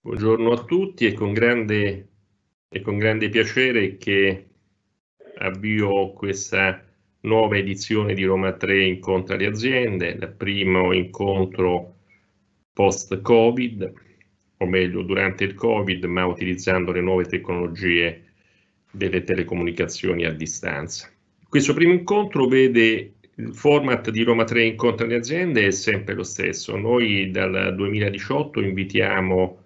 Buongiorno a tutti e con grande, e con grande piacere che avvio questa nuova edizione di Roma 3 incontra le aziende, il primo incontro post-Covid, o meglio durante il Covid, ma utilizzando le nuove tecnologie delle telecomunicazioni a distanza. Questo primo incontro vede il format di Roma 3 incontra le aziende è sempre lo stesso. Noi dal 2018 invitiamo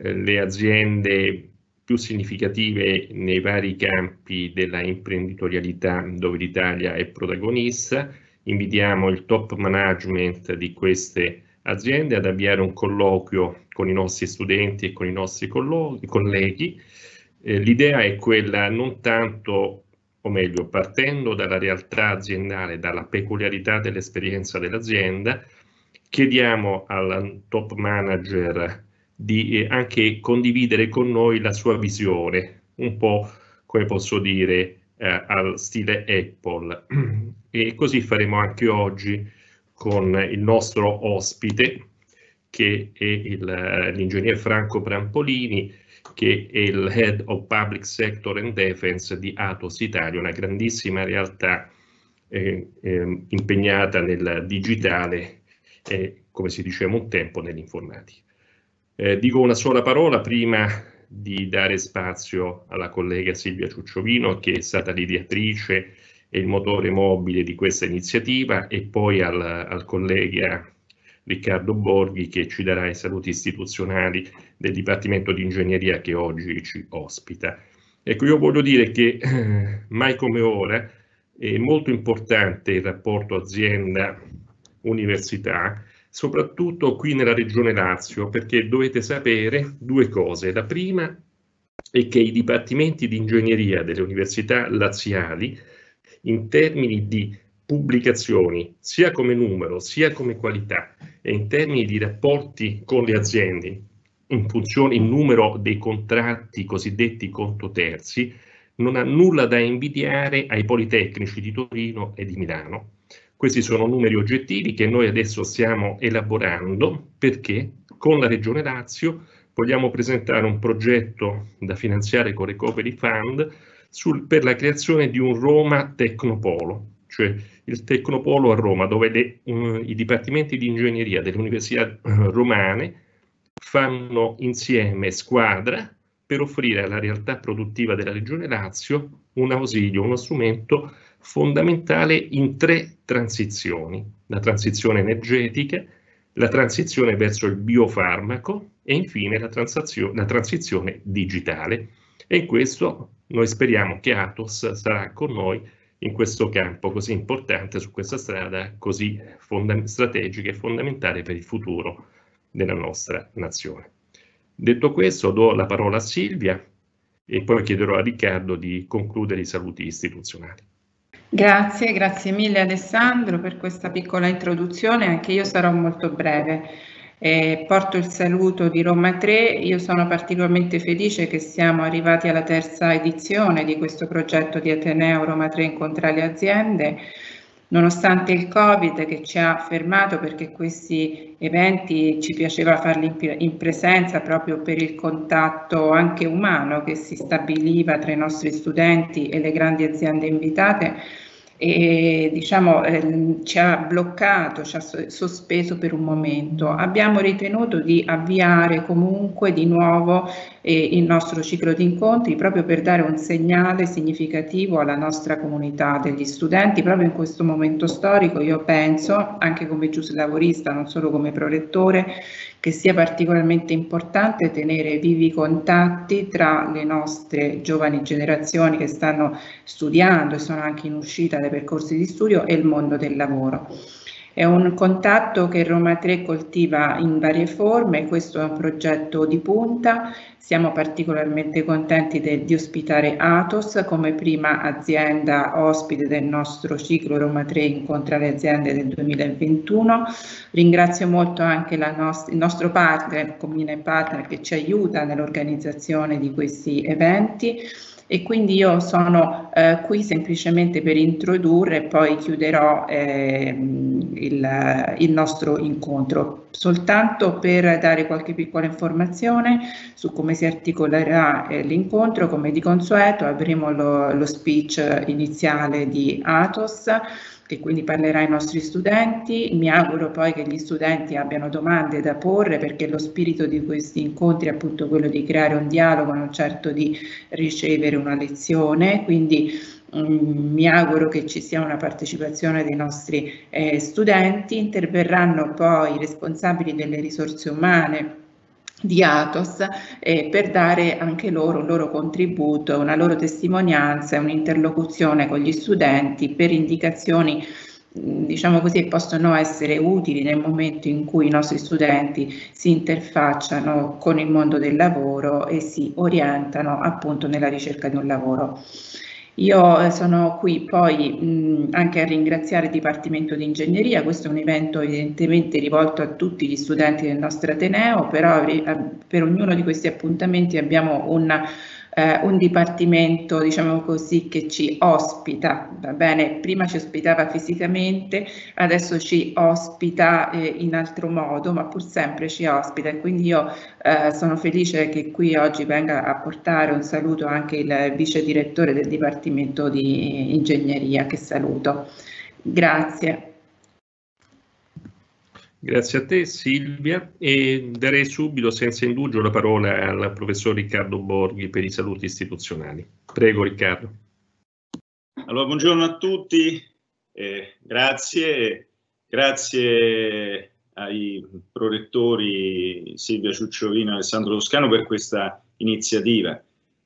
eh, le aziende più significative nei vari campi della imprenditorialità dove l'Italia è protagonista. Invitiamo il top management di queste aziende ad avviare un colloquio con i nostri studenti e con i nostri colleghi. Eh, l'idea è quella non tanto, o meglio, partendo dalla realtà aziendale, dalla peculiarità dell'esperienza dell'azienda, chiediamo al top manager di eh, anche condividere con noi la sua visione, un po' come posso dire eh, al stile Apple. E così faremo anche oggi con il nostro ospite che è eh, l'ingegner Franco Prampolini che è il Head of Public Sector and Defense di Atos Italia, una grandissima realtà eh, eh, impegnata nel digitale e, come si diceva un tempo, nell'informatica. Eh, dico una sola parola prima di dare spazio alla collega Silvia Ciucciovino, che è stata l'ideatrice e il motore mobile di questa iniziativa, e poi al, al collega Riccardo Borghi che ci darà i saluti istituzionali del Dipartimento di Ingegneria che oggi ci ospita. Ecco, io voglio dire che eh, mai come ora è molto importante il rapporto azienda-università soprattutto qui nella regione Lazio, perché dovete sapere due cose. La prima è che i dipartimenti di ingegneria delle università laziali, in termini di pubblicazioni, sia come numero, sia come qualità, e in termini di rapporti con le aziende, in funzione il numero dei contratti cosiddetti conto terzi, non ha nulla da invidiare ai politecnici di Torino e di Milano questi sono numeri oggettivi che noi adesso stiamo elaborando perché con la Regione Lazio vogliamo presentare un progetto da finanziare con Recovery Fund sul, per la creazione di un Roma Tecnopolo, cioè il Tecnopolo a Roma, dove le, um, i dipartimenti di ingegneria delle università eh, romane fanno insieme squadra per offrire alla realtà produttiva della Regione Lazio un ausilio, uno strumento fondamentale in tre transizioni, la transizione energetica, la transizione verso il biofarmaco e infine la, la transizione digitale. E in questo noi speriamo che Atos sarà con noi in questo campo così importante, su questa strada così strategica e fondamentale per il futuro della nostra nazione. Detto questo, do la parola a Silvia e poi chiederò a Riccardo di concludere i saluti istituzionali. Grazie, grazie mille Alessandro per questa piccola introduzione, anche io sarò molto breve. Eh, porto il saluto di Roma 3, io sono particolarmente felice che siamo arrivati alla terza edizione di questo progetto di Ateneo Roma 3 Incontra le aziende. Nonostante il Covid che ci ha fermato perché questi eventi ci piaceva farli in presenza proprio per il contatto anche umano che si stabiliva tra i nostri studenti e le grandi aziende invitate, e diciamo, ehm, ci ha bloccato, ci ha sospeso per un momento. Abbiamo ritenuto di avviare comunque di nuovo eh, il nostro ciclo di incontri proprio per dare un segnale significativo alla nostra comunità degli studenti, proprio in questo momento storico io penso, anche come giuslavorista, non solo come prorettore, che sia particolarmente importante tenere vivi contatti tra le nostre giovani generazioni che stanno studiando e sono anche in uscita dai percorsi di studio e il mondo del lavoro. È un contatto che Roma 3 coltiva in varie forme, questo è un progetto di punta siamo particolarmente contenti de, di ospitare Atos come prima azienda ospite del nostro ciclo Roma 3 incontra le aziende del 2021. Ringrazio molto anche nost- il nostro partner, il Comune Partner, che ci aiuta nell'organizzazione di questi eventi e quindi io sono eh, qui semplicemente per introdurre e poi chiuderò eh, il, il nostro incontro. Soltanto per dare qualche piccola informazione su come si articolerà eh, l'incontro, come di consueto avremo lo, lo speech iniziale di Atos, che quindi parlerà ai nostri studenti. Mi auguro poi che gli studenti abbiano domande da porre perché lo spirito di questi incontri è appunto quello di creare un dialogo, non certo di ricevere una lezione, quindi um, mi auguro che ci sia una partecipazione dei nostri eh, studenti. Interverranno poi i responsabili delle risorse umane di Atos eh, per dare anche loro un loro contributo, una loro testimonianza un'interlocuzione con gli studenti per indicazioni mm, diciamo così, possono essere utili nel momento in cui i nostri studenti si interfacciano con il mondo del lavoro e si orientano appunto nella ricerca di un lavoro. Io eh, sono qui poi mh, anche a ringraziare il Dipartimento di Ingegneria, questo è un evento evidentemente rivolto a tutti gli studenti del nostro Ateneo, però eh, per ognuno di questi appuntamenti abbiamo una eh, un dipartimento, diciamo così, che ci ospita, va bene? Prima ci ospitava fisicamente, adesso ci ospita eh, in altro modo, ma pur sempre ci ospita e quindi io eh, sono felice che qui oggi venga a portare un saluto anche il vice direttore del Dipartimento di Ingegneria, che saluto. Grazie. Grazie a te Silvia e darei subito senza indugio la parola al professor Riccardo Borghi per i saluti istituzionali. Prego Riccardo. Allora, buongiorno a tutti, eh, grazie, grazie ai prorettori Silvia Ciucciolino e Alessandro Toscano per questa iniziativa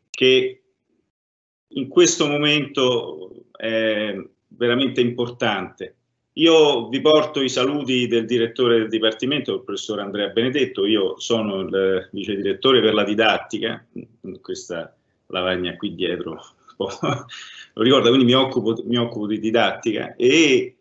che in questo momento è veramente importante io vi porto i saluti del direttore del Dipartimento, il professor Andrea Benedetto, io sono il eh, vice direttore per la didattica, questa lavagna qui dietro lo ricorda, quindi mi occupo, mi occupo di didattica e,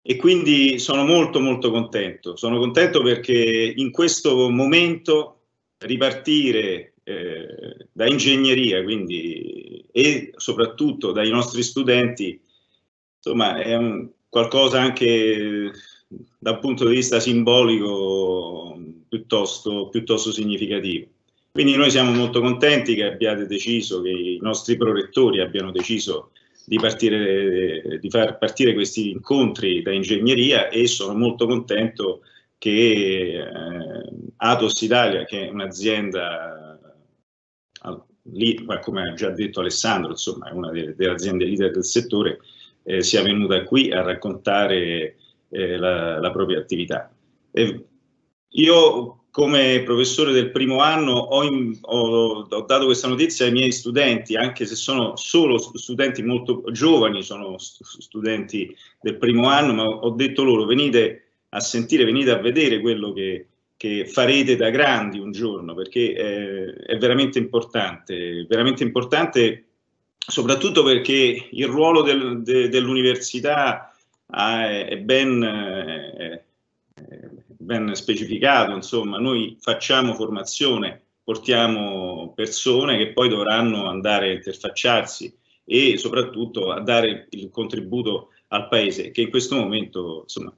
e, quindi sono molto molto contento, sono contento perché in questo momento ripartire eh, da ingegneria quindi, e soprattutto dai nostri studenti insomma è un, qualcosa anche dal punto di vista simbolico piuttosto, piuttosto significativo. Quindi noi siamo molto contenti che abbiate deciso, che i nostri prorettori abbiano deciso di, partire, di far partire questi incontri da ingegneria e sono molto contento che eh, Atos Italia, che è un'azienda, come ha già detto Alessandro, insomma è una delle, delle aziende leader del settore, eh, sia venuta qui a raccontare eh, la, la, propria attività. E io come professore del primo anno ho, in, ho, ho, dato questa notizia ai miei studenti, anche se sono solo studenti molto giovani, sono studenti del primo anno, ma ho detto loro venite a sentire, venite a vedere quello che, che farete da grandi un giorno, perché è, eh, è veramente importante, veramente importante soprattutto perché il ruolo del, de, dell'università ah, è ben, eh, è ben, specificato, insomma, noi facciamo formazione, portiamo persone che poi dovranno andare a interfacciarsi e soprattutto a dare il contributo al paese che in questo momento insomma,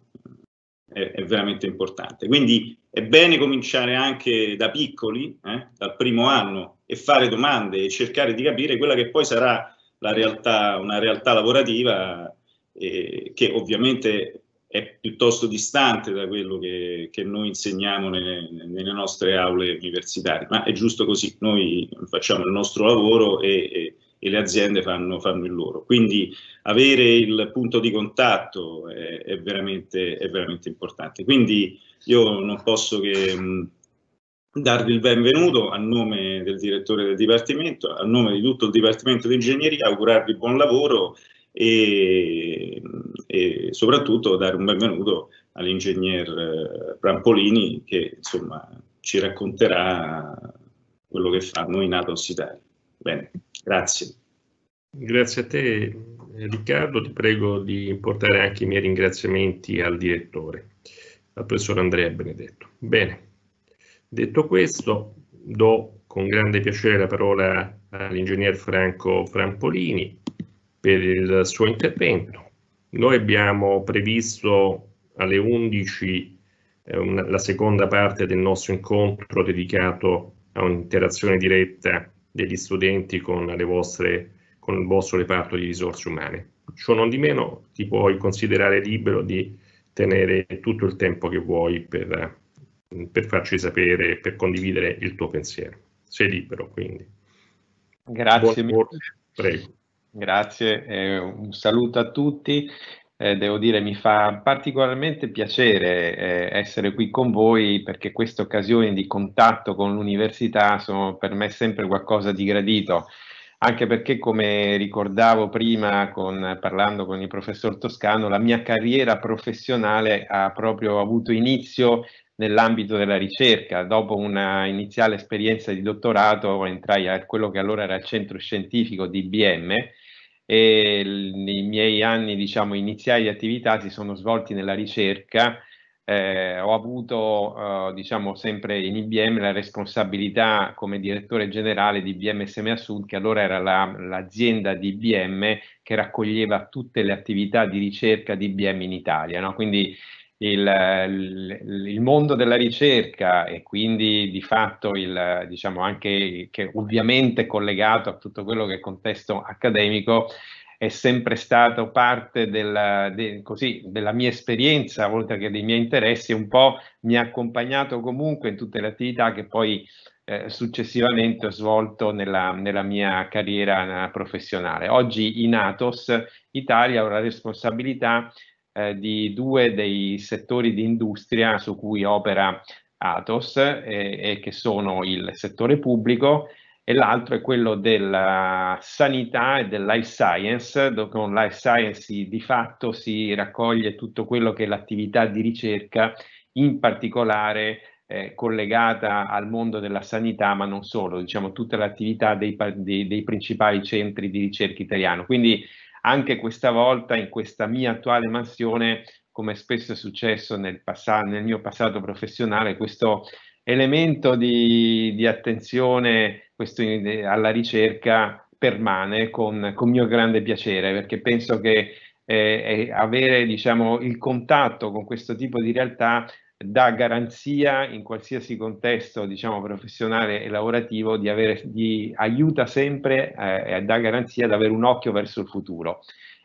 è, è veramente importante. Quindi è bene cominciare anche da piccoli, eh, dal primo anno e fare domande e cercare di capire quella che poi sarà la realtà, una realtà lavorativa eh, che ovviamente è piuttosto distante da quello che, che noi insegniamo nelle, nelle, nostre aule universitarie, ma è giusto così, noi facciamo il nostro lavoro e, e, e le aziende fanno, fanno, il loro. Quindi avere il punto di contatto è, è, veramente, è veramente, importante. Quindi io non posso che... Mh, darvi il benvenuto a nome del direttore del Dipartimento, a nome di tutto il Dipartimento di Ingegneria, augurarvi buon lavoro e, e soprattutto dare un benvenuto all'ingegner eh, Prampolini che insomma ci racconterà quello che fa noi in Atos Italia. Bene, grazie. Grazie a te Riccardo, ti prego di portare anche i miei ringraziamenti al direttore, al professor Andrea Benedetto. Bene. Detto questo, do con grande piacere la parola all'ingegner Franco Frampolini per il suo intervento. Noi abbiamo previsto alle 11 eh, la seconda parte del nostro incontro dedicato a un'interazione diretta degli studenti con, vostre, con il vostro reparto di risorse umane. Ciò non di meno ti puoi considerare libero di tenere tutto il tempo che vuoi per per farci sapere, per condividere il tuo pensiero. Sei libero, quindi. Grazie mille. Prego. Grazie, eh, un saluto a tutti. Eh, devo dire, mi fa particolarmente piacere eh, essere qui con voi perché queste occasioni di contatto con l'università sono per me sempre qualcosa di gradito anche perché come ricordavo prima con, parlando con il professor Toscano, la mia carriera professionale ha proprio avuto inizio nell'ambito della ricerca. Dopo una iniziale esperienza di dottorato entrai a quello che allora era il centro scientifico di IBM e i miei anni diciamo, iniziali di attività si sono svolti nella ricerca. Eh, ho avuto eh, diciamo, sempre in IBM la responsabilità come direttore generale di IBM SMA Sud, che allora era la, l'azienda di IBM che raccoglieva tutte le attività di ricerca di IBM in Italia. No? Quindi il, il, il, mondo della ricerca e quindi di fatto il, diciamo anche che ovviamente collegato a tutto quello che è contesto accademico è sempre stato parte della, de, così, della mia esperienza oltre che dei miei interessi un po' mi ha accompagnato comunque in tutte le attività che poi eh, successivamente ho svolto nella, nella mia carriera professionale. Oggi in Atos Italia ho la responsabilità eh, di due dei settori di industria su cui opera Atos e, eh, e che sono il settore pubblico e l'altro è quello della sanità e del life science, dove con life science di fatto si raccoglie tutto quello che è l'attività di ricerca, in particolare eh, collegata al mondo della sanità, ma non solo, diciamo tutta l'attività dei, dei, dei principali centri di ricerca italiano. Quindi anche questa volta in questa mia attuale mansione, come spesso è successo nel, passato, nel mio passato professionale, questo elemento di, di attenzione questo, alla ricerca permane con, con mio grande piacere, perché penso che eh, avere diciamo, il contatto con questo tipo di realtà dà garanzia in qualsiasi contesto diciamo, professionale e lavorativo di avere, di, aiuta sempre eh, e eh, dà garanzia di avere un occhio verso il futuro.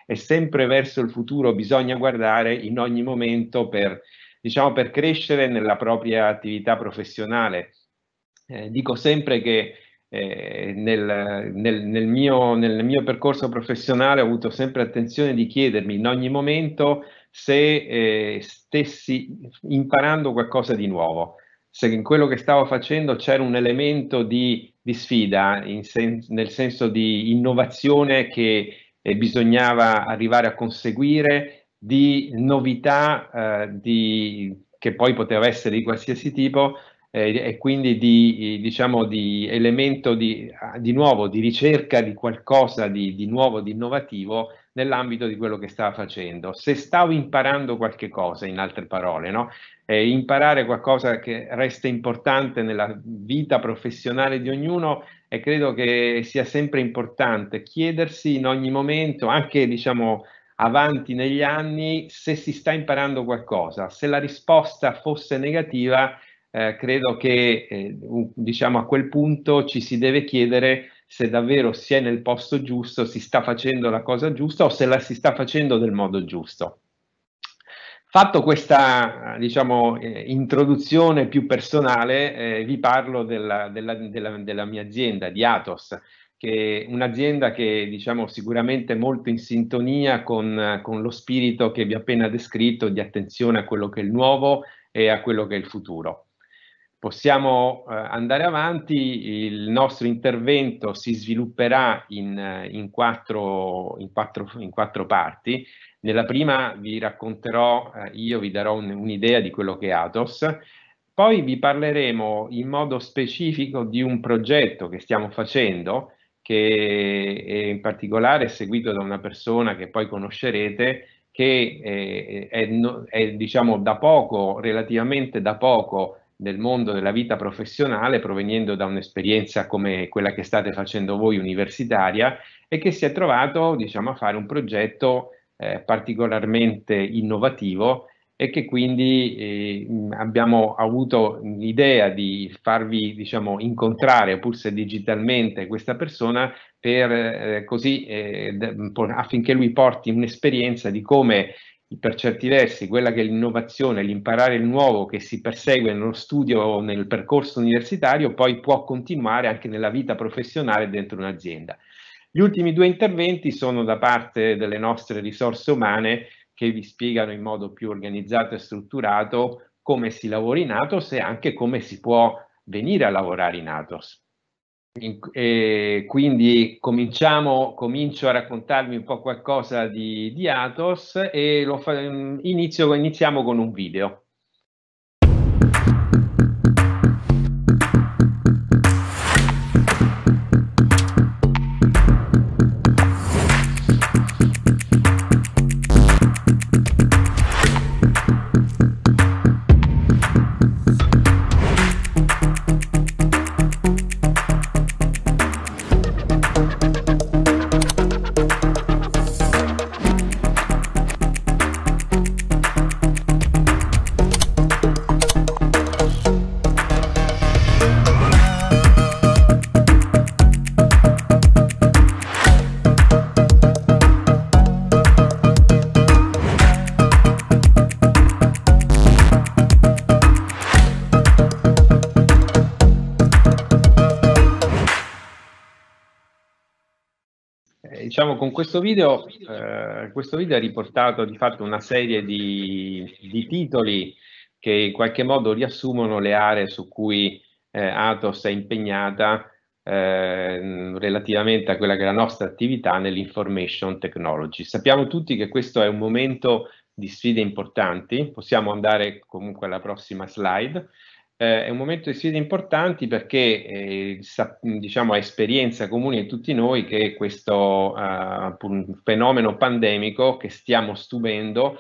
E sempre verso il futuro bisogna guardare in ogni momento per, diciamo, per crescere nella propria attività professionale. Eh, dico sempre che eh, nel, nel, nel, mio, nel mio percorso professionale ho avuto sempre attenzione di chiedermi in ogni momento se eh, stessi imparando qualcosa di nuovo, se in quello che stavo facendo c'era un elemento di, di sfida, sen- nel senso di innovazione che eh, bisognava arrivare a conseguire, di novità eh, di, che poi poteva essere di qualsiasi tipo eh, e quindi di, diciamo, di elemento di, di nuovo, di ricerca di qualcosa di, di nuovo, di innovativo nell'ambito di quello che stava facendo. Se stavo imparando qualche cosa, in altre parole, no? eh, imparare qualcosa che resta importante nella vita professionale di ognuno e credo che sia sempre importante chiedersi in ogni momento, anche diciamo avanti negli anni, se si sta imparando qualcosa. Se la risposta fosse negativa, eh, credo che eh, diciamo a quel punto ci si deve chiedere se davvero si è nel posto giusto, si sta facendo la cosa giusta o se la si sta facendo del modo giusto. Fatto questa diciamo, eh, introduzione più personale, eh, vi parlo della, della, della, della, mia azienda, di Atos, che è un'azienda che diciamo, sicuramente è molto in sintonia con, con lo spirito che vi ho appena descritto di attenzione a quello che è il nuovo e a quello che è il futuro possiamo eh, andare avanti, il nostro intervento si svilupperà in, eh, in, quattro, in, quattro, in quattro parti. Nella prima vi racconterò, eh, io vi darò un'idea di quello che è Atos, poi vi parleremo in modo specifico di un progetto che stiamo facendo, che in particolare è seguito da una persona che poi conoscerete, che eh, è, è, è, diciamo da poco, relativamente da poco nel mondo della vita professionale proveniendo da un'esperienza come quella che state facendo voi universitaria e che si è trovato diciamo, a fare un progetto eh, particolarmente innovativo e che quindi eh, abbiamo avuto l'idea di farvi diciamo, incontrare, pur se digitalmente, questa persona per, eh, così, eh, affinché lui porti un'esperienza di come per certi versi quella che è l'innovazione, l'imparare il nuovo che si persegue nello studio o nel percorso universitario, poi può continuare anche nella vita professionale dentro un'azienda. Gli ultimi due interventi sono da parte delle nostre risorse umane che vi spiegano in modo più organizzato e strutturato come si lavora in Atos e anche come si può venire a lavorare in Atos. E quindi cominciamo, comincio a raccontarvi un po' qualcosa di, di Atos e lo fa, inizio, iniziamo con un video. video, eh, questo video ha riportato di fatto una serie di, di, titoli che in qualche modo riassumono le aree su cui eh, Atos è impegnata eh, relativamente a quella che è la nostra attività nell'information technology. Sappiamo tutti che questo è un momento di sfide importanti, possiamo andare comunque alla prossima slide eh, è un momento di sfide importanti perché eh, sa, diciamo, è esperienza comune di tutti noi che questo eh, fenomeno pandemico che stiamo stupendo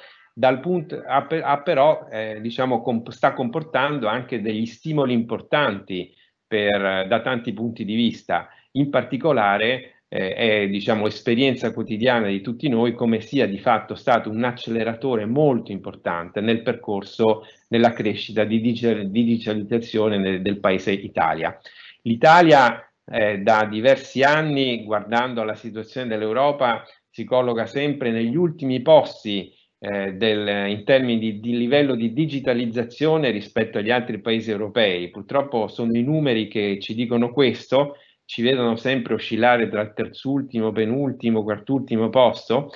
punto, ha, ha, però eh, diciamo, comp sta comportando anche degli stimoli importanti per, da tanti punti di vista, in particolare eh, è diciamo, esperienza quotidiana di tutti noi come sia di fatto stato un acceleratore molto importante nel percorso nella crescita di digitalizzazione del paese Italia. L'Italia eh, da diversi anni, guardando alla situazione dell'Europa, si colloca sempre negli ultimi posti eh, del, in termini di, di, livello di digitalizzazione rispetto agli altri paesi europei. Purtroppo sono i numeri che ci dicono questo, ci vedono sempre oscillare tra il terzultimo, penultimo, quartultimo posto,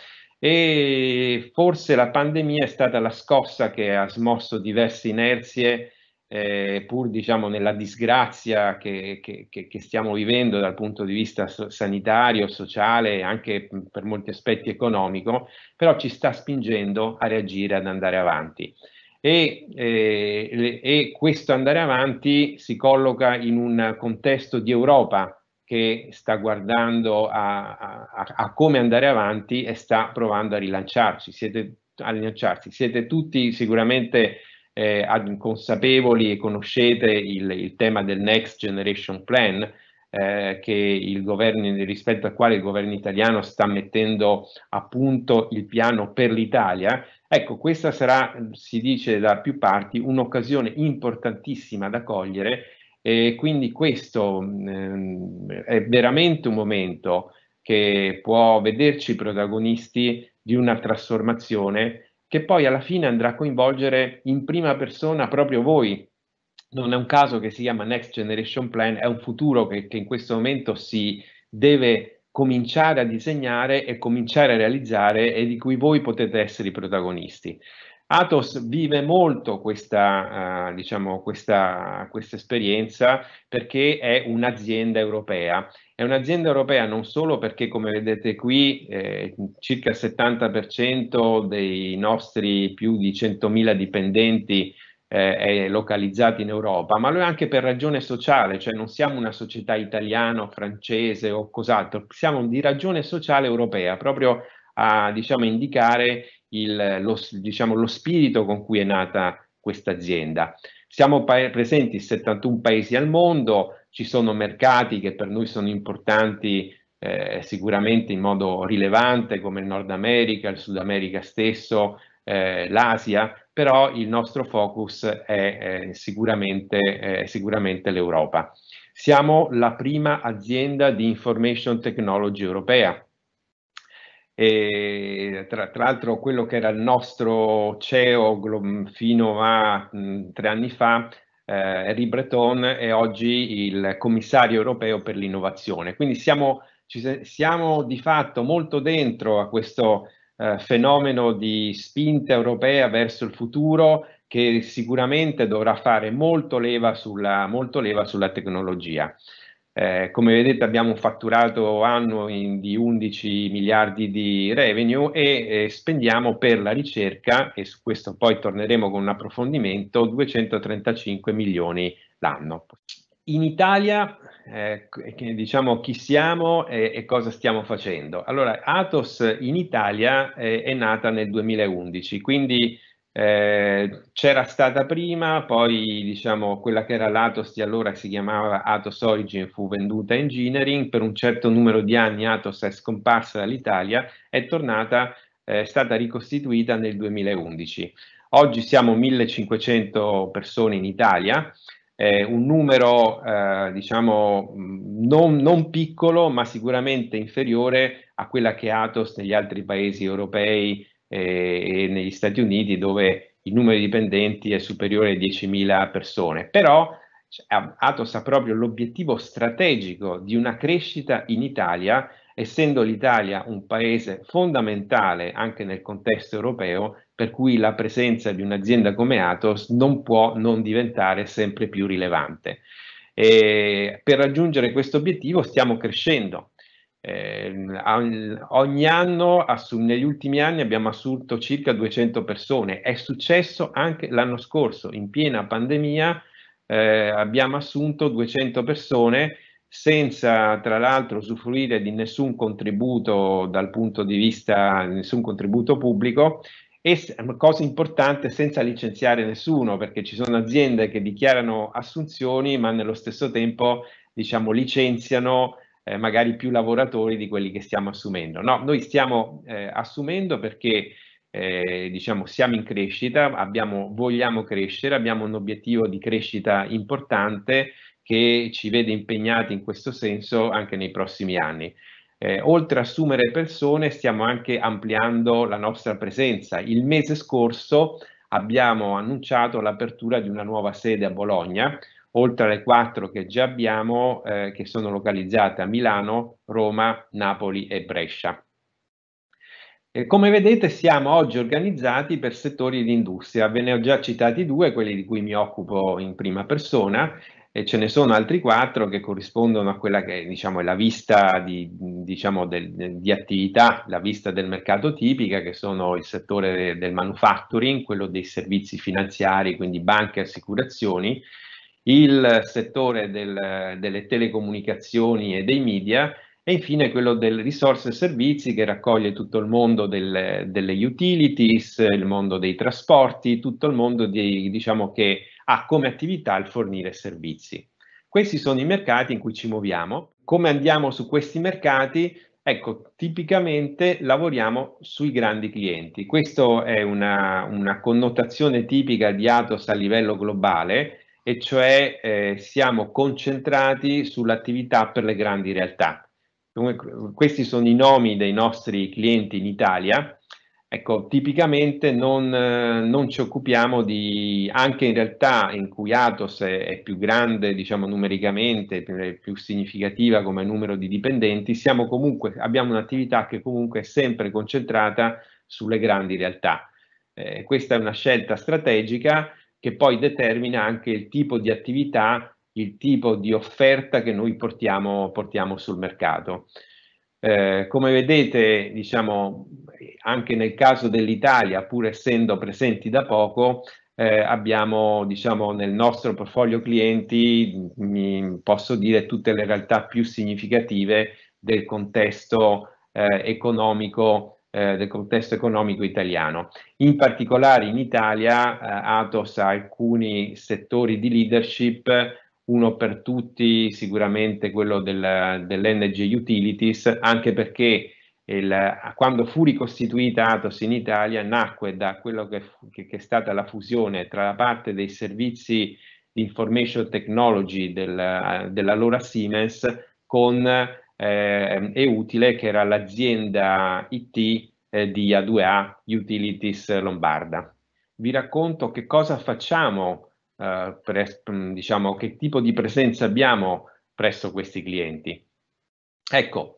e forse la pandemia è stata la scossa che ha smosso diverse inerzie, eh, pur diciamo nella disgrazia che, che, che, stiamo vivendo dal punto di vista sanitario, sociale e anche per molti aspetti economico, però ci sta spingendo a reagire, ad andare avanti. E, eh, e questo andare avanti si colloca in un contesto di Europa che sta guardando a, a, a, come andare avanti e sta provando a rilanciarci. Siete, a rilanciarsi. Siete tutti sicuramente eh, consapevoli e conoscete il, il, tema del Next Generation Plan, eh, governo, rispetto al quale il governo italiano sta mettendo a punto il piano per l'Italia. Ecco, questa sarà, si dice da più parti, un'occasione importantissima da cogliere e quindi questo ehm, è veramente un momento che può vederci protagonisti di una trasformazione che poi alla fine andrà a coinvolgere in prima persona proprio voi. Non è un caso che si chiama Next Generation Plan, è un futuro che, che in questo momento si deve cominciare a disegnare e cominciare a realizzare e di cui voi potete essere i protagonisti. Atos vive molto questa, uh, diciamo, questa, questa esperienza perché è un'azienda europea. È un'azienda europea non solo perché, come vedete qui, eh, circa il 70% dei nostri più di 100.000 dipendenti eh, è localizzato in Europa, ma lo è anche per ragione sociale, cioè non siamo una società italiana o francese o cos'altro, siamo di ragione sociale europea, proprio a diciamo, indicare il, lo, diciamo, lo spirito con cui è nata questa azienda. Siamo pa- presenti in 71 paesi al mondo, ci sono mercati che per noi sono importanti eh, sicuramente in modo rilevante come il Nord America, il Sud America stesso, eh, l'Asia, però il nostro focus è, eh, sicuramente, sicuramente l'Europa. Siamo la prima azienda di information technology europea, e tra, tra l'altro quello che era il nostro CEO fino a mh, tre anni fa, eh, Henri Breton, è oggi il commissario europeo per l'innovazione. Quindi siamo, ci, siamo di fatto molto dentro a questo eh, fenomeno di spinta europea verso il futuro che sicuramente dovrà fare molto leva sulla, molto leva sulla tecnologia. Eh, come vedete abbiamo un fatturato annuo in, di 11 miliardi di revenue e eh, spendiamo per la ricerca, e su questo poi torneremo con un approfondimento, 235 milioni l'anno. In Italia, eh, diciamo chi siamo e, e, cosa stiamo facendo? Allora, Atos in Italia eh, è nata nel 2011, quindi eh, c'era stata prima, poi diciamo quella che era l'Atos di allora si chiamava Atos Origin fu venduta a Engineering, per un certo numero di anni Atos è scomparsa dall'Italia, è tornata, eh, è stata ricostituita nel 2011. Oggi siamo 1500 persone in Italia, eh, un numero eh, diciamo mm, non, non, piccolo ma sicuramente inferiore a quella che Atos negli altri paesi europei eh, e negli Stati Uniti dove il numero di dipendenti è superiore ai 10.000 persone, però cioè, Atos ha proprio l'obiettivo strategico di una crescita in Italia, essendo l'Italia un paese fondamentale anche nel contesto europeo, per cui la presenza di un'azienda come Atos non può non diventare sempre più rilevante. E per raggiungere questo obiettivo stiamo crescendo, eh, ogni anno, negli ultimi anni, abbiamo assunto circa 200 persone. È successo anche l'anno scorso, in piena pandemia, eh, abbiamo assunto 200 persone senza tra l'altro usufruire di nessun contributo dal punto di vista, nessun contributo pubblico e cosa importante senza licenziare nessuno perché ci sono aziende che dichiarano assunzioni ma nello stesso tempo diciamo licenziano eh, magari più lavoratori di quelli che stiamo assumendo. No, noi stiamo eh, assumendo perché eh, diciamo siamo in crescita, abbiamo, vogliamo crescere, abbiamo un obiettivo di crescita importante che ci vede impegnati in questo senso anche nei prossimi anni. Eh, oltre a assumere persone stiamo anche ampliando la nostra presenza. Il mese scorso abbiamo annunciato l'apertura di una nuova sede a Bologna oltre alle quattro che già abbiamo, eh, che sono localizzate a Milano, Roma, Napoli e Brescia. E come vedete siamo oggi organizzati per settori di industria, ve ne ho già citati due, quelli di cui mi occupo in prima persona, e ce ne sono altri quattro che corrispondono a quella che diciamo, è la vista di, diciamo, del, di, attività, la vista del mercato tipica, che sono il settore del manufacturing, quello dei servizi finanziari, quindi banche e assicurazioni, il settore del, delle telecomunicazioni e dei media e infine quello del risorse e servizi che raccoglie tutto il mondo delle, delle utilities, il mondo dei trasporti, tutto il mondo di, diciamo, che ha come attività il fornire servizi. Questi sono i mercati in cui ci muoviamo. Come andiamo su questi mercati? Ecco, tipicamente lavoriamo sui grandi clienti. Questa è una, una connotazione tipica di Atos a livello globale e cioè eh, siamo concentrati sull'attività per le grandi realtà. Dunque, questi sono i nomi dei nostri clienti in Italia. Ecco, tipicamente non, eh, non, ci occupiamo di, anche in realtà in cui Atos è, è più grande, diciamo numericamente, più, più significativa come numero di dipendenti, siamo comunque, abbiamo un'attività che comunque è sempre concentrata sulle grandi realtà. Eh, questa è una scelta strategica che poi determina anche il tipo di attività, il tipo di offerta che noi portiamo, portiamo sul mercato. Eh, come vedete, diciamo, anche nel caso dell'Italia, pur essendo presenti da poco, eh, abbiamo diciamo, nel nostro portfolio clienti, mh, posso dire, tutte le realtà più significative del contesto eh, economico eh, del contesto economico italiano. In particolare in Italia eh, Atos ha alcuni settori di leadership, uno per tutti sicuramente quello del, dell'energy utilities, anche perché il, quando fu ricostituita Atos in Italia nacque da quello che, che, che, è stata la fusione tra la parte dei servizi di information technology del, dell'allora Siemens con eh, e utile, che era l'azienda IT eh, di A2A Utilities Lombarda. Vi racconto che cosa facciamo, eh, pre, mm, diciamo, che tipo di presenza abbiamo presso questi clienti. Ecco,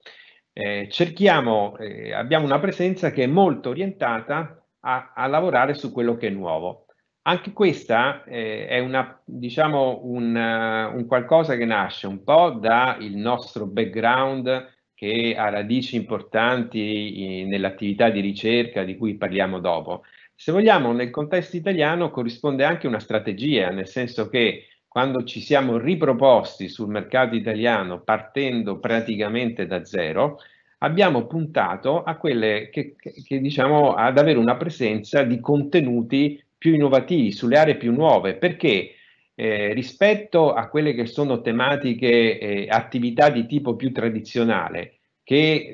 eh, cerchiamo, eh, abbiamo una presenza che è molto orientata a, a lavorare su quello che è nuovo. Anche questa eh, è una, diciamo un, uh, un, qualcosa che nasce un po' dal nostro background che ha radici importanti in, nell'attività di ricerca di cui parliamo dopo. Se vogliamo, nel contesto italiano corrisponde anche una strategia, nel senso che quando ci siamo riproposti sul mercato italiano partendo praticamente da zero, abbiamo puntato a quelle che, che, che diciamo ad avere una presenza di contenuti più innovativi, sulle aree più nuove, perché eh, rispetto a quelle che sono tematiche, eh, attività di tipo più tradizionale,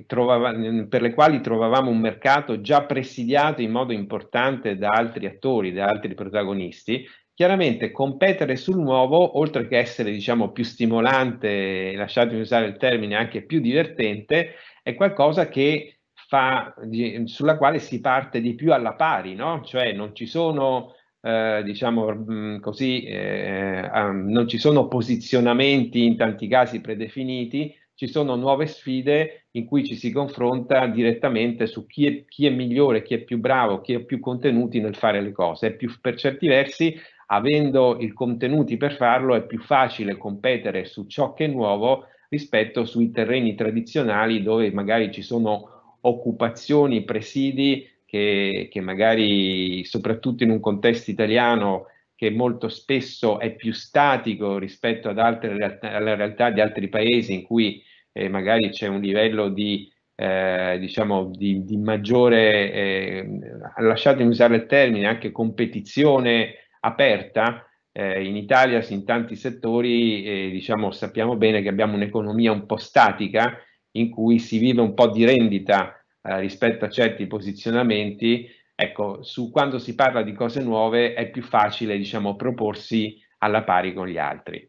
trovava, per le quali trovavamo un mercato già presidiato in modo importante da altri attori, da altri protagonisti, chiaramente competere sul nuovo, oltre che essere diciamo, più stimolante, lasciatemi usare il termine, anche più divertente, è qualcosa che fa, sulla quale si parte di più alla pari, no? cioè non ci sono eh, diciamo mm, così, eh, non ci sono posizionamenti in tanti casi predefiniti, ci sono nuove sfide in cui ci si confronta direttamente su chi è, chi è migliore, chi è più bravo, chi ha più contenuti nel fare le cose. più, per certi versi, avendo i contenuti per farlo, è più facile competere su ciò che è nuovo rispetto sui terreni tradizionali dove magari ci sono occupazioni, presidi che, che magari soprattutto in un contesto italiano che molto spesso è più statico rispetto ad altre realtà, alla realtà di altri paesi in cui eh, magari c'è un livello di, eh, diciamo, di, di maggiore, eh, lasciatemi usare il termine, anche competizione aperta. Eh, in Italia in tanti settori eh, diciamo, sappiamo bene che abbiamo un'economia un po' statica in cui si vive un po' di rendita eh, rispetto a certi posizionamenti, ecco, su quando si parla di cose nuove è più facile, diciamo, proporsi alla pari con gli altri.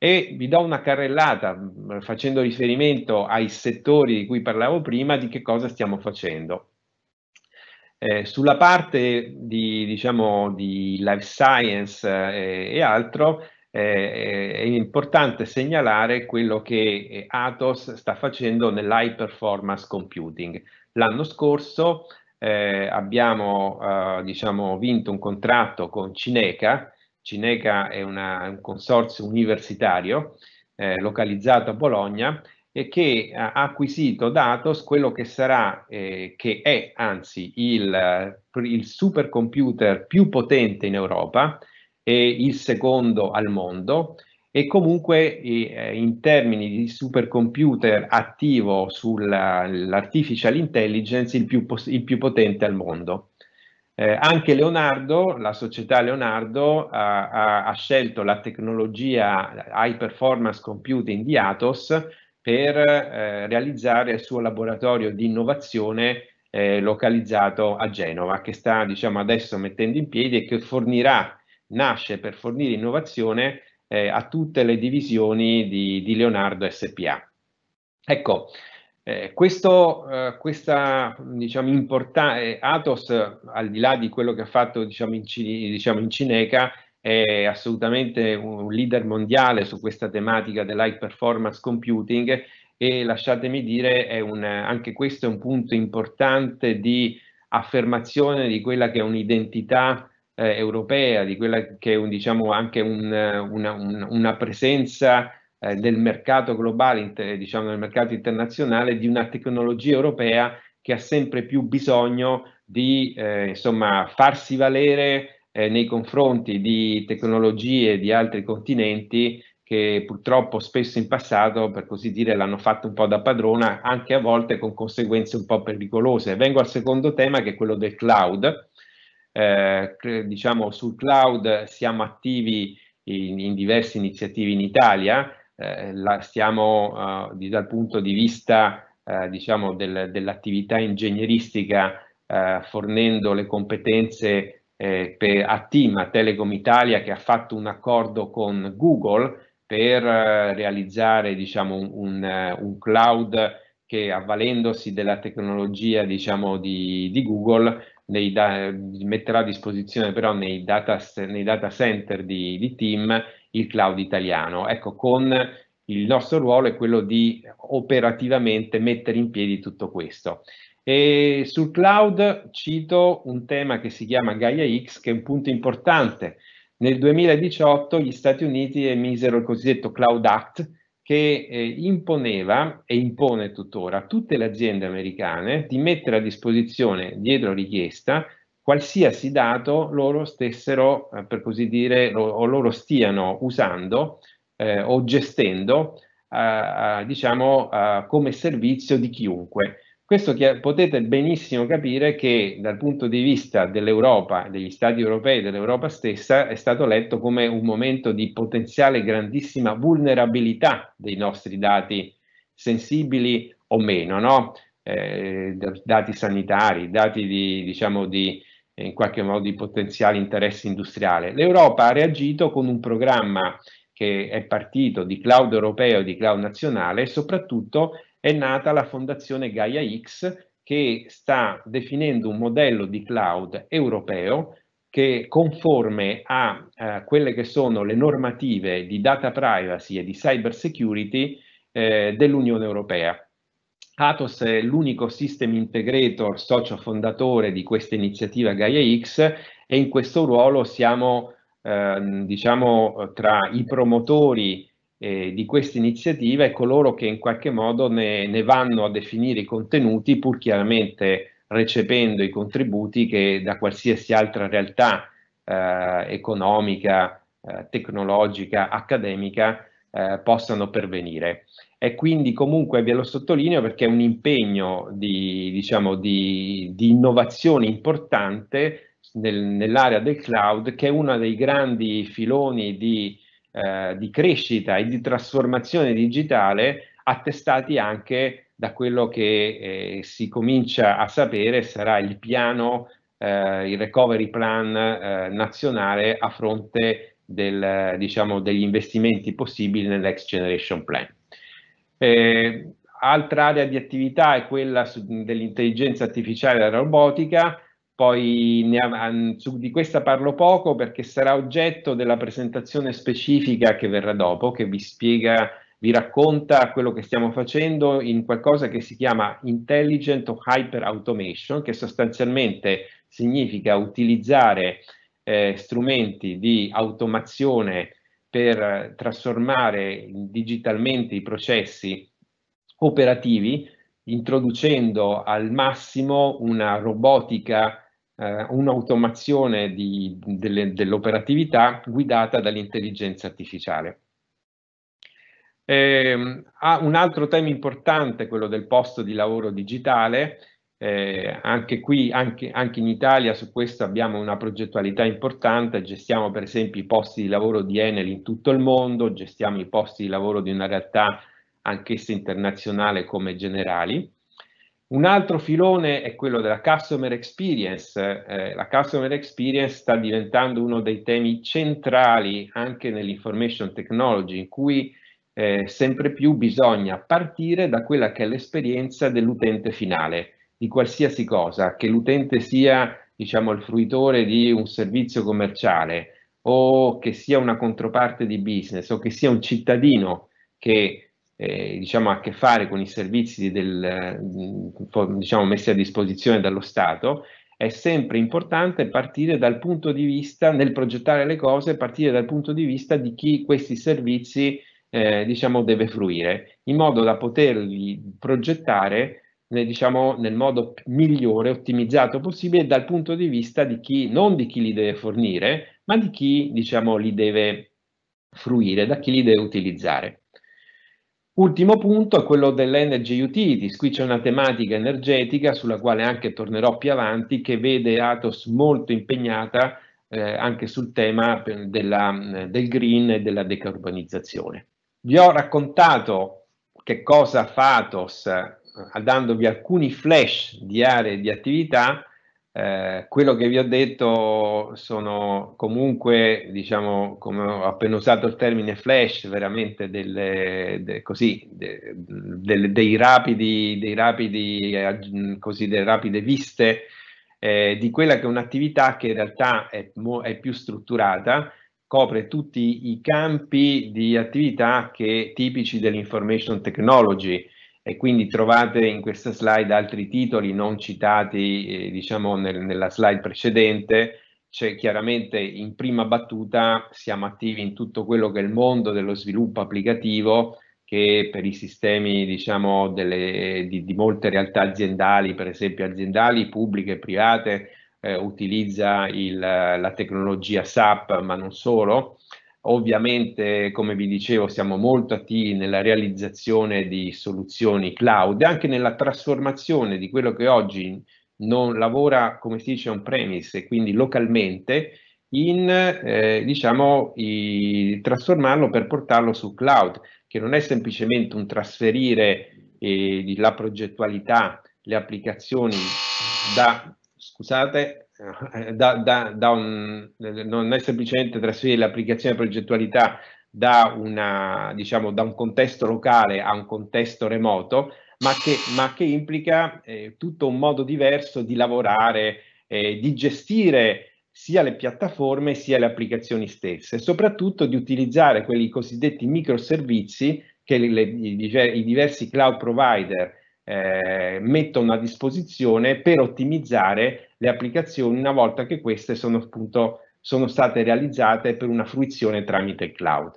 E vi do una carrellata mm, facendo riferimento ai settori di cui parlavo prima di che cosa stiamo facendo. Eh, sulla parte di, diciamo, di life science eh, e altro, eh, è importante segnalare quello che eh, Atos sta facendo nell'high performance computing. L'anno scorso eh, abbiamo eh, diciamo, vinto un contratto con Cineca, Cineca è una, un consorzio universitario eh, localizzato a Bologna e che ha acquisito Datos quello che sarà, eh, che è anzi il, il supercomputer più potente in Europa, e il secondo al mondo e comunque eh, in termini di supercomputer attivo sull'artificial intelligence il più, il più, potente al mondo. Eh, anche Leonardo, la società Leonardo, ha, ha, ha, scelto la tecnologia High Performance Computing di Atos per eh, realizzare il suo laboratorio di innovazione eh, localizzato a Genova, che sta diciamo, adesso mettendo in piedi e che fornirà nasce per fornire innovazione eh, a tutte le divisioni di, di Leonardo SPA. Ecco, eh, questo, eh, questa diciamo, importante eh, Atos, al di là di quello che ha fatto diciamo, in, diciamo, in Cineca, è assolutamente un leader mondiale su questa tematica dell'high performance computing e lasciatemi dire un, anche questo è un punto importante di affermazione di quella che è un'identità eh, europea, di quella che è un, diciamo, anche un, eh, una, un, una, presenza eh, del mercato globale, inter, diciamo del mercato internazionale, di una tecnologia europea che ha sempre più bisogno di eh, insomma, farsi valere eh, nei confronti di tecnologie di altri continenti che purtroppo spesso in passato, per così dire, l'hanno fatto un po' da padrona, anche a volte con conseguenze un po' pericolose. Vengo al secondo tema che è quello del cloud eh, diciamo sul cloud siamo attivi in, in diverse iniziative in Italia, eh, la stiamo eh, dal punto di vista eh, diciamo del, dell'attività ingegneristica eh, fornendo le competenze eh, per, a team a Telecom Italia che ha fatto un accordo con Google per realizzare diciamo, un, un, un cloud che avvalendosi della tecnologia diciamo, di, di Google nei, metterà a disposizione però nei data, nei data center di, di Team il cloud italiano. Ecco, con il nostro ruolo è quello di operativamente mettere in piedi tutto questo. E sul cloud cito un tema che si chiama Gaia X, che è un punto importante. Nel 2018 gli Stati Uniti emisero il cosiddetto Cloud Act, che eh, imponeva e impone tuttora a tutte le aziende americane di mettere a disposizione, dietro richiesta, qualsiasi dato loro stessero, eh, per così dire, lo, o loro stiano usando eh, o gestendo, diciamo, come servizio di chiunque. Questo che potete benissimo capire che dal punto di vista dell'Europa, degli Stati europei, e dell'Europa stessa, è stato letto come un momento di potenziale grandissima vulnerabilità dei nostri dati sensibili o meno, no? eh, dati sanitari, dati di, diciamo, di, in qualche modo di potenziale interesse industriale. L'Europa ha reagito con un programma che è partito di cloud europeo e di cloud nazionale e soprattutto è nata la fondazione Gaia X che sta definendo un modello di cloud europeo che conforme a eh, quelle che sono le normative di data privacy e di cyber security eh, dell'Unione Europea. Atos è l'unico system integrator socio fondatore di questa iniziativa Gaia X e in questo ruolo siamo eh, diciamo tra i promotori eh, di queste iniziative e coloro che in qualche modo ne, ne, vanno a definire i contenuti, pur chiaramente recependo i contributi che da qualsiasi altra realtà eh, economica, eh, tecnologica, accademica eh, possano pervenire. E quindi comunque ve lo sottolineo perché è un impegno di, diciamo, di, di innovazione importante nel, nell'area del cloud che è uno dei grandi filoni di eh, di crescita e di trasformazione digitale attestati anche da quello che eh, si comincia a sapere sarà il piano, eh, il recovery plan eh, nazionale a fronte del, diciamo, degli investimenti possibili nell'Ex Generation Plan. Eh, altra area di attività è quella dell'intelligenza artificiale e della robotica, poi ne, su, di questa parlo poco perché sarà oggetto della presentazione specifica che verrà dopo, che vi spiega, vi racconta quello che stiamo facendo in qualcosa che si chiama Intelligent Hyper Automation, che sostanzialmente significa utilizzare eh, strumenti di automazione per trasformare digitalmente i processi operativi introducendo al massimo una robotica eh, un'automazione dell'operatività guidata dall'intelligenza artificiale. Eh, ah, un altro tema importante è quello del posto di lavoro digitale, eh, anche qui, anche, anche, in Italia su questo abbiamo una progettualità importante, gestiamo per esempio i posti di lavoro di Enel in tutto il mondo, gestiamo i posti di lavoro di una realtà anch'essa internazionale come Generali un altro filone è quello della customer experience. Eh, la customer experience sta diventando uno dei temi centrali anche nell'information technology, in cui eh, sempre più bisogna partire da quella che è l'esperienza dell'utente finale, di qualsiasi cosa, che l'utente sia diciamo, il fruitore di un servizio commerciale o che sia una controparte di business o che sia un cittadino che eh, diciamo, a che fare con i servizi del, mm, diciamo, messi a disposizione dallo Stato, è sempre importante partire dal punto di vista, nel progettare le cose, partire dal punto di vista di chi questi servizi eh, diciamo, deve fruire, in modo da poterli progettare nel, diciamo, nel modo migliore, ottimizzato possibile dal punto di vista di chi, non di chi li deve fornire, ma di chi diciamo, li deve fruire, da chi li deve utilizzare. Ultimo punto è quello dell'energy utilities, qui c'è una tematica energetica sulla quale anche tornerò più avanti che vede Atos molto impegnata eh, anche sul tema della, del green e della decarbonizzazione. Vi ho raccontato che cosa fa Atos eh, dandovi alcuni flash di aree di attività eh, quello che vi ho detto sono comunque, diciamo, come ho appena usato il termine flash, veramente delle, de, così, de, de, dei rapidi, dei rapidi, così, delle rapide viste eh, di quella che è un'attività che in realtà è, è più strutturata, copre tutti i campi di attività che, tipici dell'information technology e quindi trovate in questa slide altri titoli non citati eh, diciamo nel, nella slide precedente c'è chiaramente in prima battuta siamo attivi in tutto quello che è il mondo dello sviluppo applicativo che per i sistemi diciamo delle, di, di, molte realtà aziendali per esempio aziendali pubbliche e private eh, utilizza il, la tecnologia SAP ma non solo Ovviamente, come vi dicevo, siamo molto attivi nella realizzazione di soluzioni cloud e anche nella trasformazione di quello che oggi non lavora, come si dice, on-premise e quindi localmente, in eh, diciamo i, trasformarlo per portarlo su cloud, che non è semplicemente un trasferire eh, la progettualità, le applicazioni da scusate eh, da, da, da un, non è semplicemente trasferire l'applicazione progettualità da, una, diciamo, da un contesto locale a un contesto remoto, ma che, ma che implica eh, tutto un modo diverso di lavorare, eh, di gestire sia le piattaforme sia le applicazioni stesse e soprattutto di utilizzare quelli cosiddetti microservizi che le, i, i, diversi cloud provider eh, mettono a disposizione per ottimizzare le applicazioni una volta che queste sono, appunto, sono state realizzate per una fruizione tramite cloud.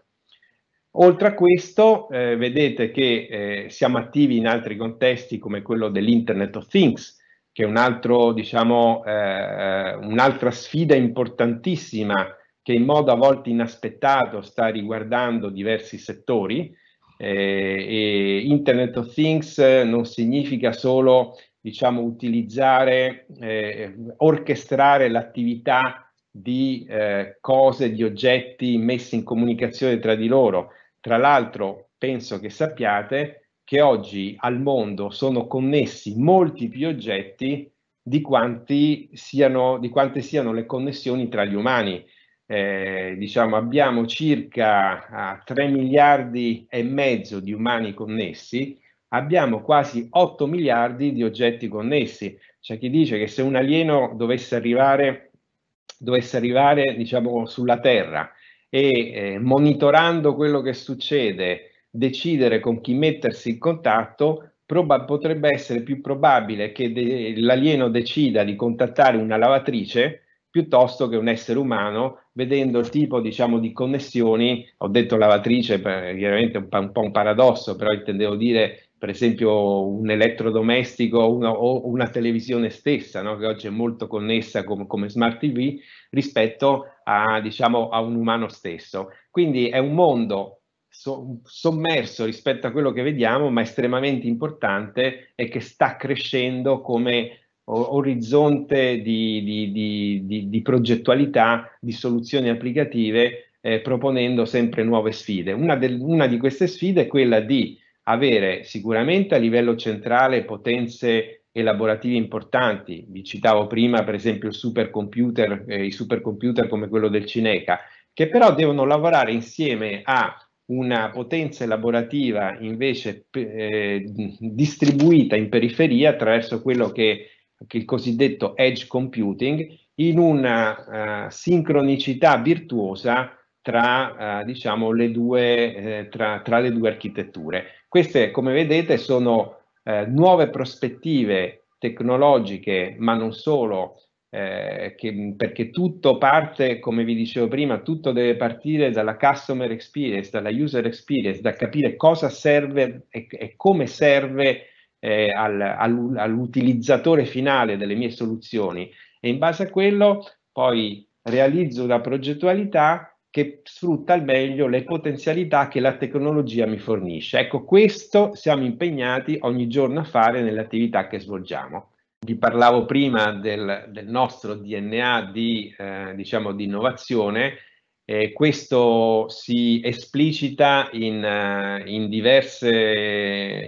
Oltre a questo, eh, vedete che eh, siamo attivi in altri contesti come quello dell'Internet of Things, che è un altro, diciamo, eh, un'altra sfida importantissima che in modo a volte inaspettato sta riguardando diversi settori. Eh, Internet of Things non significa solo diciamo, utilizzare, eh, orchestrare l'attività di eh, cose, di oggetti messi in comunicazione tra di loro. Tra l'altro, penso che sappiate che oggi al mondo sono connessi molti più oggetti di, siano, di quante siano le connessioni tra gli umani. Eh, diciamo, abbiamo circa 3 ah, miliardi e mezzo di umani connessi, abbiamo quasi 8 miliardi di oggetti connessi. C'è chi dice che se un alieno dovesse arrivare, dovesse arrivare diciamo, sulla Terra e eh, monitorando quello che succede, decidere con chi mettersi in contatto, potrebbe essere più probabile che de l'alieno decida di contattare una lavatrice piuttosto che un essere umano, vedendo il tipo diciamo, di connessioni, ho detto lavatrice, chiaramente è un po' un paradosso, però intendevo dire per esempio un elettrodomestico una, o una televisione stessa, no? che oggi è molto connessa com, come smart TV, rispetto a, diciamo, a, un umano stesso. Quindi è un mondo so, sommerso rispetto a quello che vediamo, ma estremamente importante e che sta crescendo come orizzonte di, di, di, di progettualità, di soluzioni applicative, eh, proponendo sempre nuove sfide. Una, de, una di queste sfide è quella di avere sicuramente a livello centrale potenze elaborative importanti, vi citavo prima per esempio il supercomputer, eh, i supercomputer come quello del Cineca, che però devono lavorare insieme a una potenza elaborativa invece eh, distribuita in periferia attraverso quello che, che il cosiddetto edge computing in una uh, sincronicità virtuosa tra, uh, diciamo, le due, eh, tra, tra le due architetture. Queste, come vedete, sono eh, nuove prospettive tecnologiche, ma non solo, eh, che, perché tutto parte, come vi dicevo prima, tutto deve partire dalla customer experience, dalla user experience, da capire cosa serve e, e come serve eh, al, al, all'utilizzatore finale delle mie soluzioni e in base a quello poi realizzo una progettualità che sfrutta al meglio le potenzialità che la tecnologia mi fornisce. Ecco, questo siamo impegnati ogni giorno a fare nelle attività che svolgiamo. Vi parlavo prima del, del nostro DNA di, eh, diciamo, di innovazione, eh, questo si esplicita in, eh, in diverse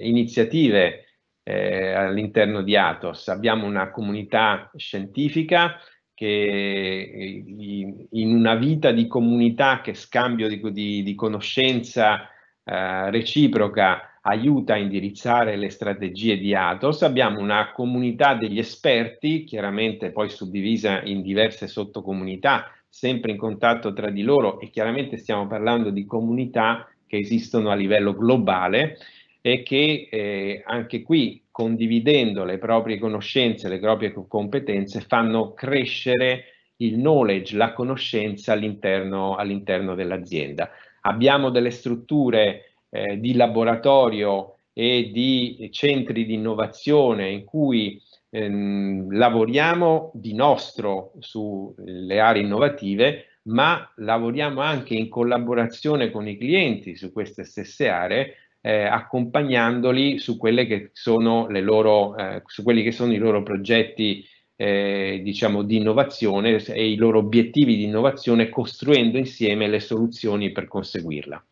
iniziative eh, all'interno di Atos. Abbiamo una comunità scientifica, che eh, in una vita di comunità che scambio di, di, di conoscenza eh, reciproca aiuta a indirizzare le strategie di Atos, abbiamo una comunità degli esperti, chiaramente poi suddivisa in diverse sottocomunità, sempre in contatto tra di loro e chiaramente stiamo parlando di comunità che esistono a livello globale e che eh, anche qui condividendo le proprie conoscenze, le proprie competenze, fanno crescere il knowledge, la conoscenza all'interno, all'interno dell'azienda. Abbiamo delle strutture eh, di laboratorio e di centri di innovazione in cui ehm, lavoriamo di nostro sulle aree innovative, ma lavoriamo anche in collaborazione con i clienti su queste stesse aree eh, accompagnandoli su, loro, eh, su, quelli che sono i loro progetti eh, diciamo, di innovazione e i loro obiettivi di innovazione, costruendo insieme le soluzioni per conseguirla.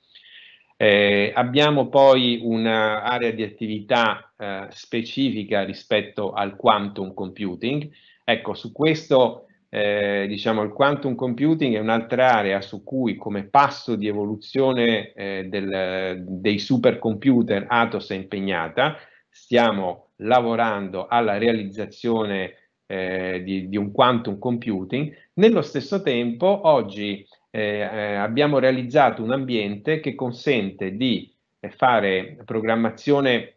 Eh, abbiamo poi un'area di attività eh, specifica rispetto al quantum computing. Ecco, su questo eh, diciamo il quantum computing è un'altra area su cui come passo di evoluzione eh, del, dei supercomputer Atos è impegnata, stiamo lavorando alla realizzazione eh, di, di, un quantum computing, nello stesso tempo oggi eh, eh, abbiamo realizzato un ambiente che consente di eh, fare programmazione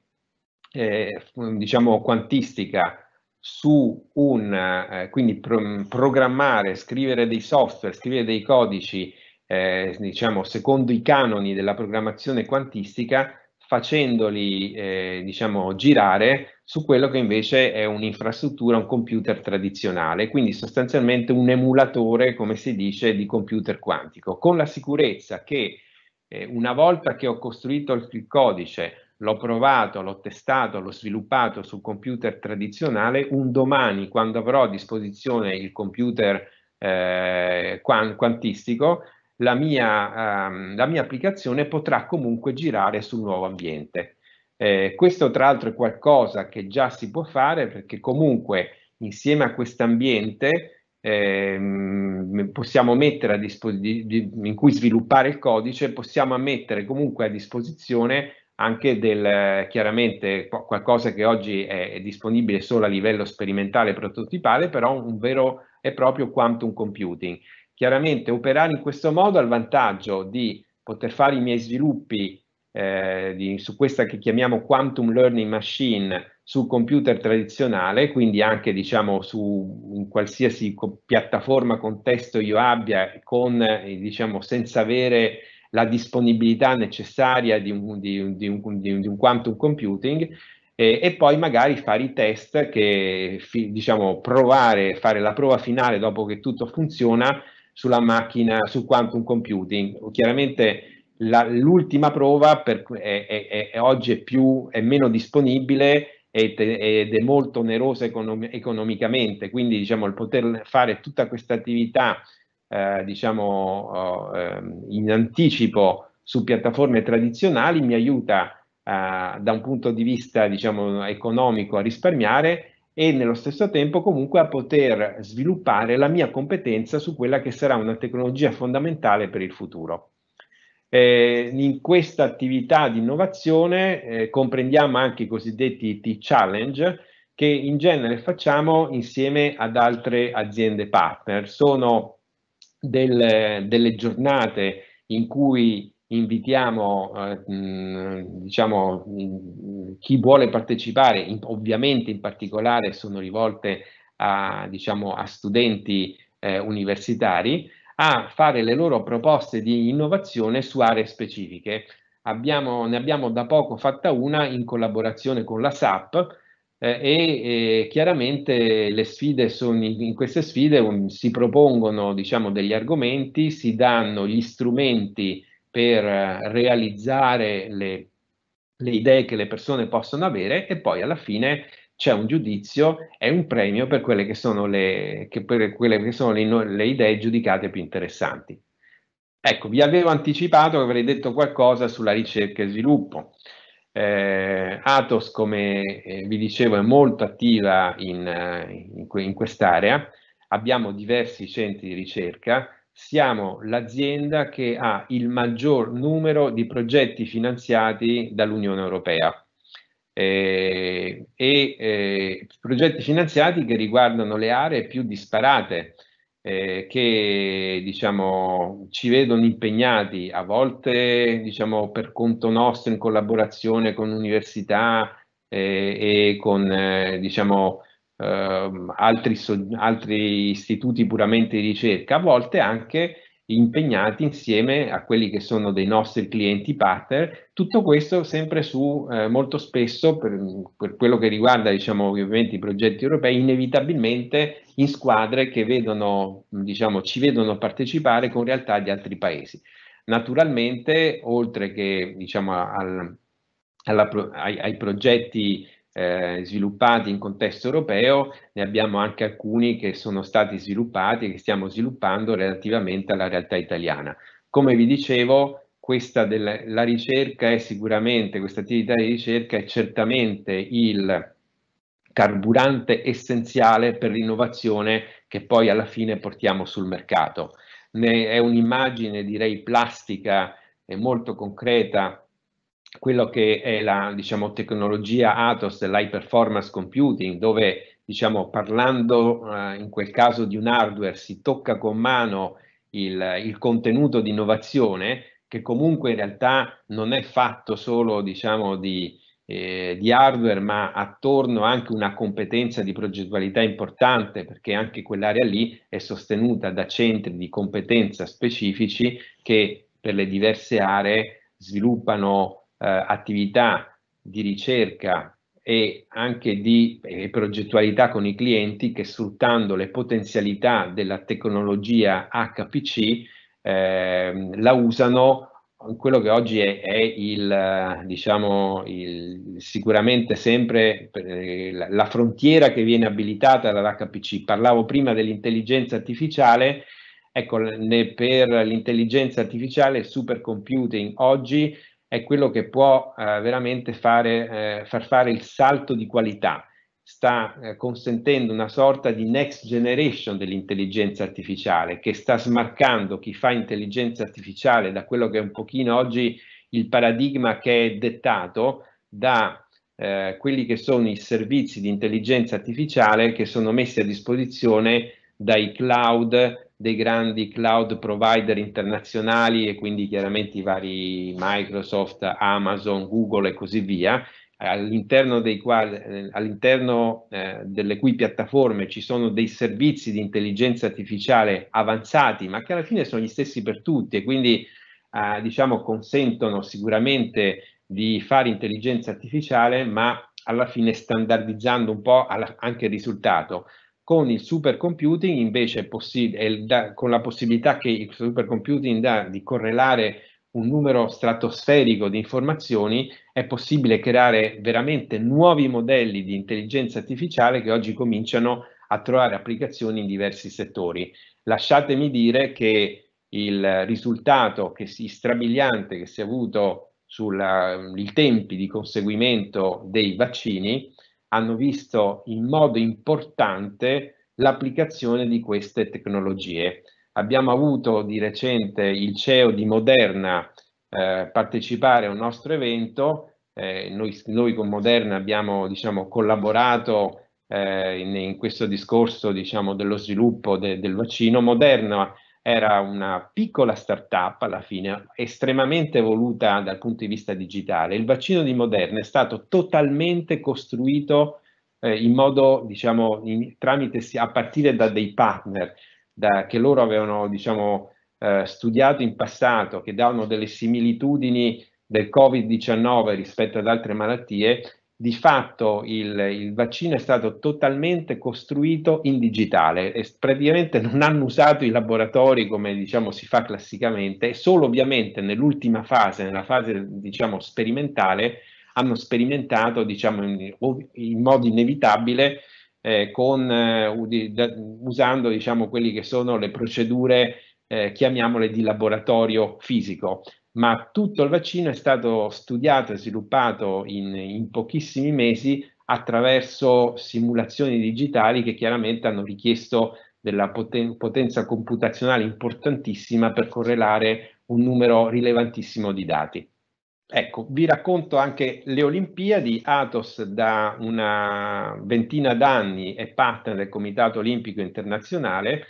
diciamo quantistica su un, eh, quindi pro- programmare, scrivere dei software, scrivere dei codici, eh, diciamo, secondo i canoni della programmazione quantistica, facendoli, eh, diciamo, girare su quello che invece è un'infrastruttura, un computer tradizionale, quindi sostanzialmente un emulatore, come si dice, di computer quantico, con la sicurezza che eh, una volta che ho costruito il codice, l'ho provato, l'ho testato, l'ho sviluppato sul computer tradizionale, un domani quando avrò a disposizione il computer eh, quantistico, la mia, ehm, la mia, applicazione potrà comunque girare sul nuovo ambiente. Eh, questo tra l'altro è qualcosa che già si può fare perché comunque insieme a quest'ambiente eh, possiamo mettere a disposizione in cui sviluppare il codice, possiamo mettere comunque a disposizione anche del eh, chiaramente qualcosa che oggi è disponibile solo a livello sperimentale e prototipale, però un vero e proprio quantum computing. Chiaramente operare in questo modo ha il vantaggio di poter fare i miei sviluppi eh, di, su questa che chiamiamo quantum learning machine sul computer tradizionale, quindi anche diciamo su qualsiasi co piattaforma, contesto io abbia, con, eh, diciamo, senza avere la disponibilità necessaria di un, di, di un, di un quantum computing e, e, poi magari fare i test che diciamo provare, fare la prova finale dopo che tutto funziona sulla macchina, sul quantum computing. Chiaramente l'ultima prova per, è, è, è, oggi è, più, è meno disponibile ed, è molto onerosa economicamente, quindi diciamo il poter fare tutta questa attività eh, diciamo, oh, ehm, in anticipo su piattaforme tradizionali mi aiuta eh, da un punto di vista diciamo, economico a risparmiare e nello stesso tempo comunque a poter sviluppare la mia competenza su quella che sarà una tecnologia fondamentale per il futuro. Eh, in questa attività di innovazione eh, comprendiamo anche i cosiddetti T-Challenge che in genere facciamo insieme ad altre aziende partner. Sono del, delle giornate in cui invitiamo eh, mm, diciamo, mm, chi vuole partecipare, in, ovviamente in particolare sono rivolte a, diciamo, a studenti eh, universitari, a fare le loro proposte di innovazione su aree specifiche. Abbiamo, ne abbiamo da poco fatta una in collaborazione con la SAP, eh, e, e eh, chiaramente le sfide sono, in queste sfide un, si propongono diciamo, degli argomenti, si danno gli strumenti per eh, realizzare le, le idee che le persone possono avere e poi alla fine c'è un giudizio e un premio per quelle che sono, le, che quelle che sono le, le, idee giudicate più interessanti. Ecco, vi avevo anticipato che avrei detto qualcosa sulla ricerca e sviluppo. Eh, Atos, come eh, vi dicevo, è molto attiva in, eh, in, in quest'area, abbiamo diversi centri di ricerca, siamo l'azienda che ha il maggior numero di progetti finanziati dall'Unione Europea eh, e eh, progetti finanziati che riguardano le aree più disparate, eh, che diciamo, ci vedono impegnati a volte diciamo, per conto nostro in collaborazione con università eh, e con eh, diciamo, ehm, altri, altri istituti puramente di ricerca, a volte anche impegnati insieme a quelli che sono dei nostri clienti partner, tutto questo sempre su eh, molto spesso per, per, quello che riguarda diciamo, ovviamente i progetti europei, inevitabilmente in squadre che vedono, diciamo, ci vedono partecipare con realtà di altri paesi. Naturalmente, oltre che diciamo, al, alla, ai, ai progetti eh, sviluppati in contesto europeo, ne abbiamo anche alcuni che sono stati sviluppati e che stiamo sviluppando relativamente alla realtà italiana. Come vi dicevo, questa della, la ricerca è sicuramente, questa attività di ricerca è certamente il carburante essenziale per l'innovazione che poi alla fine portiamo sul mercato. Ne è un'immagine direi plastica e molto concreta quello che è la diciamo, tecnologia ATOS, l'high performance computing, dove diciamo, parlando eh, in quel caso di un hardware si tocca con mano il, il, contenuto di innovazione che comunque in realtà non è fatto solo diciamo, di, eh, di hardware ma attorno anche una competenza di progettualità importante perché anche quell'area lì è sostenuta da centri di competenza specifici che per le diverse aree sviluppano eh, attività di ricerca e anche di eh, progettualità con i clienti che sfruttando le potenzialità della tecnologia HPC eh, la usano in quello che oggi è, è il, eh, diciamo, il, sicuramente sempre eh, la, la frontiera che viene abilitata dall'HPC. Parlavo prima dell'intelligenza artificiale, ecco, ne, per l'intelligenza artificiale il supercomputing oggi è quello che può eh, veramente fare, eh, far fare il salto di qualità, sta eh, consentendo una sorta di next generation dell'intelligenza artificiale che sta smarcando chi fa intelligenza artificiale da quello che è un pochino oggi il paradigma che è dettato da eh, quelli che sono i servizi di intelligenza artificiale che sono messi a disposizione dai cloud, dei grandi cloud provider internazionali e quindi chiaramente i vari Microsoft, Amazon, Google e così via, all'interno, dei quali, eh, all'interno eh, delle cui piattaforme ci sono dei servizi di intelligenza artificiale avanzati, ma che alla fine sono gli stessi per tutti e quindi eh, diciamo consentono sicuramente di fare intelligenza artificiale, ma alla fine standardizzando un po' anche il risultato. Con il supercomputing invece è da, con la possibilità che il supercomputing dà di correlare un numero stratosferico di informazioni, è possibile creare veramente nuovi modelli di intelligenza artificiale che oggi cominciano a trovare applicazioni in diversi settori. Lasciatemi dire che il risultato che si, strabiliante che si è avuto sui tempi di conseguimento dei vaccini hanno visto in modo importante l'applicazione di queste tecnologie. Abbiamo avuto di recente il CEO di Moderna eh, partecipare a un nostro evento, eh, noi, noi, con Moderna abbiamo diciamo, collaborato eh, in, in, questo discorso diciamo, dello sviluppo de, del vaccino. Moderna era una piccola startup alla fine, estremamente evoluta dal punto di vista digitale. Il vaccino di Moderna è stato totalmente costruito eh, in modo, diciamo, in, tramite, a partire da dei partner da, che loro avevano, diciamo, eh, studiato in passato, che davano delle similitudini del Covid-19 rispetto ad altre malattie di fatto il, il, vaccino è stato totalmente costruito in digitale e praticamente non hanno usato i laboratori come diciamo, si fa classicamente, solo ovviamente nell'ultima fase, nella fase diciamo, sperimentale, hanno sperimentato diciamo, in, in, modo inevitabile eh, con, eh, usando diciamo, quelle che sono le procedure eh, chiamiamole di laboratorio fisico ma tutto il vaccino è stato studiato e sviluppato in, in pochissimi mesi attraverso simulazioni digitali che chiaramente hanno richiesto della poten potenza computazionale importantissima per correlare un numero rilevantissimo di dati. Ecco, vi racconto anche le Olimpiadi. Atos da una ventina d'anni è partner del Comitato Olimpico Internazionale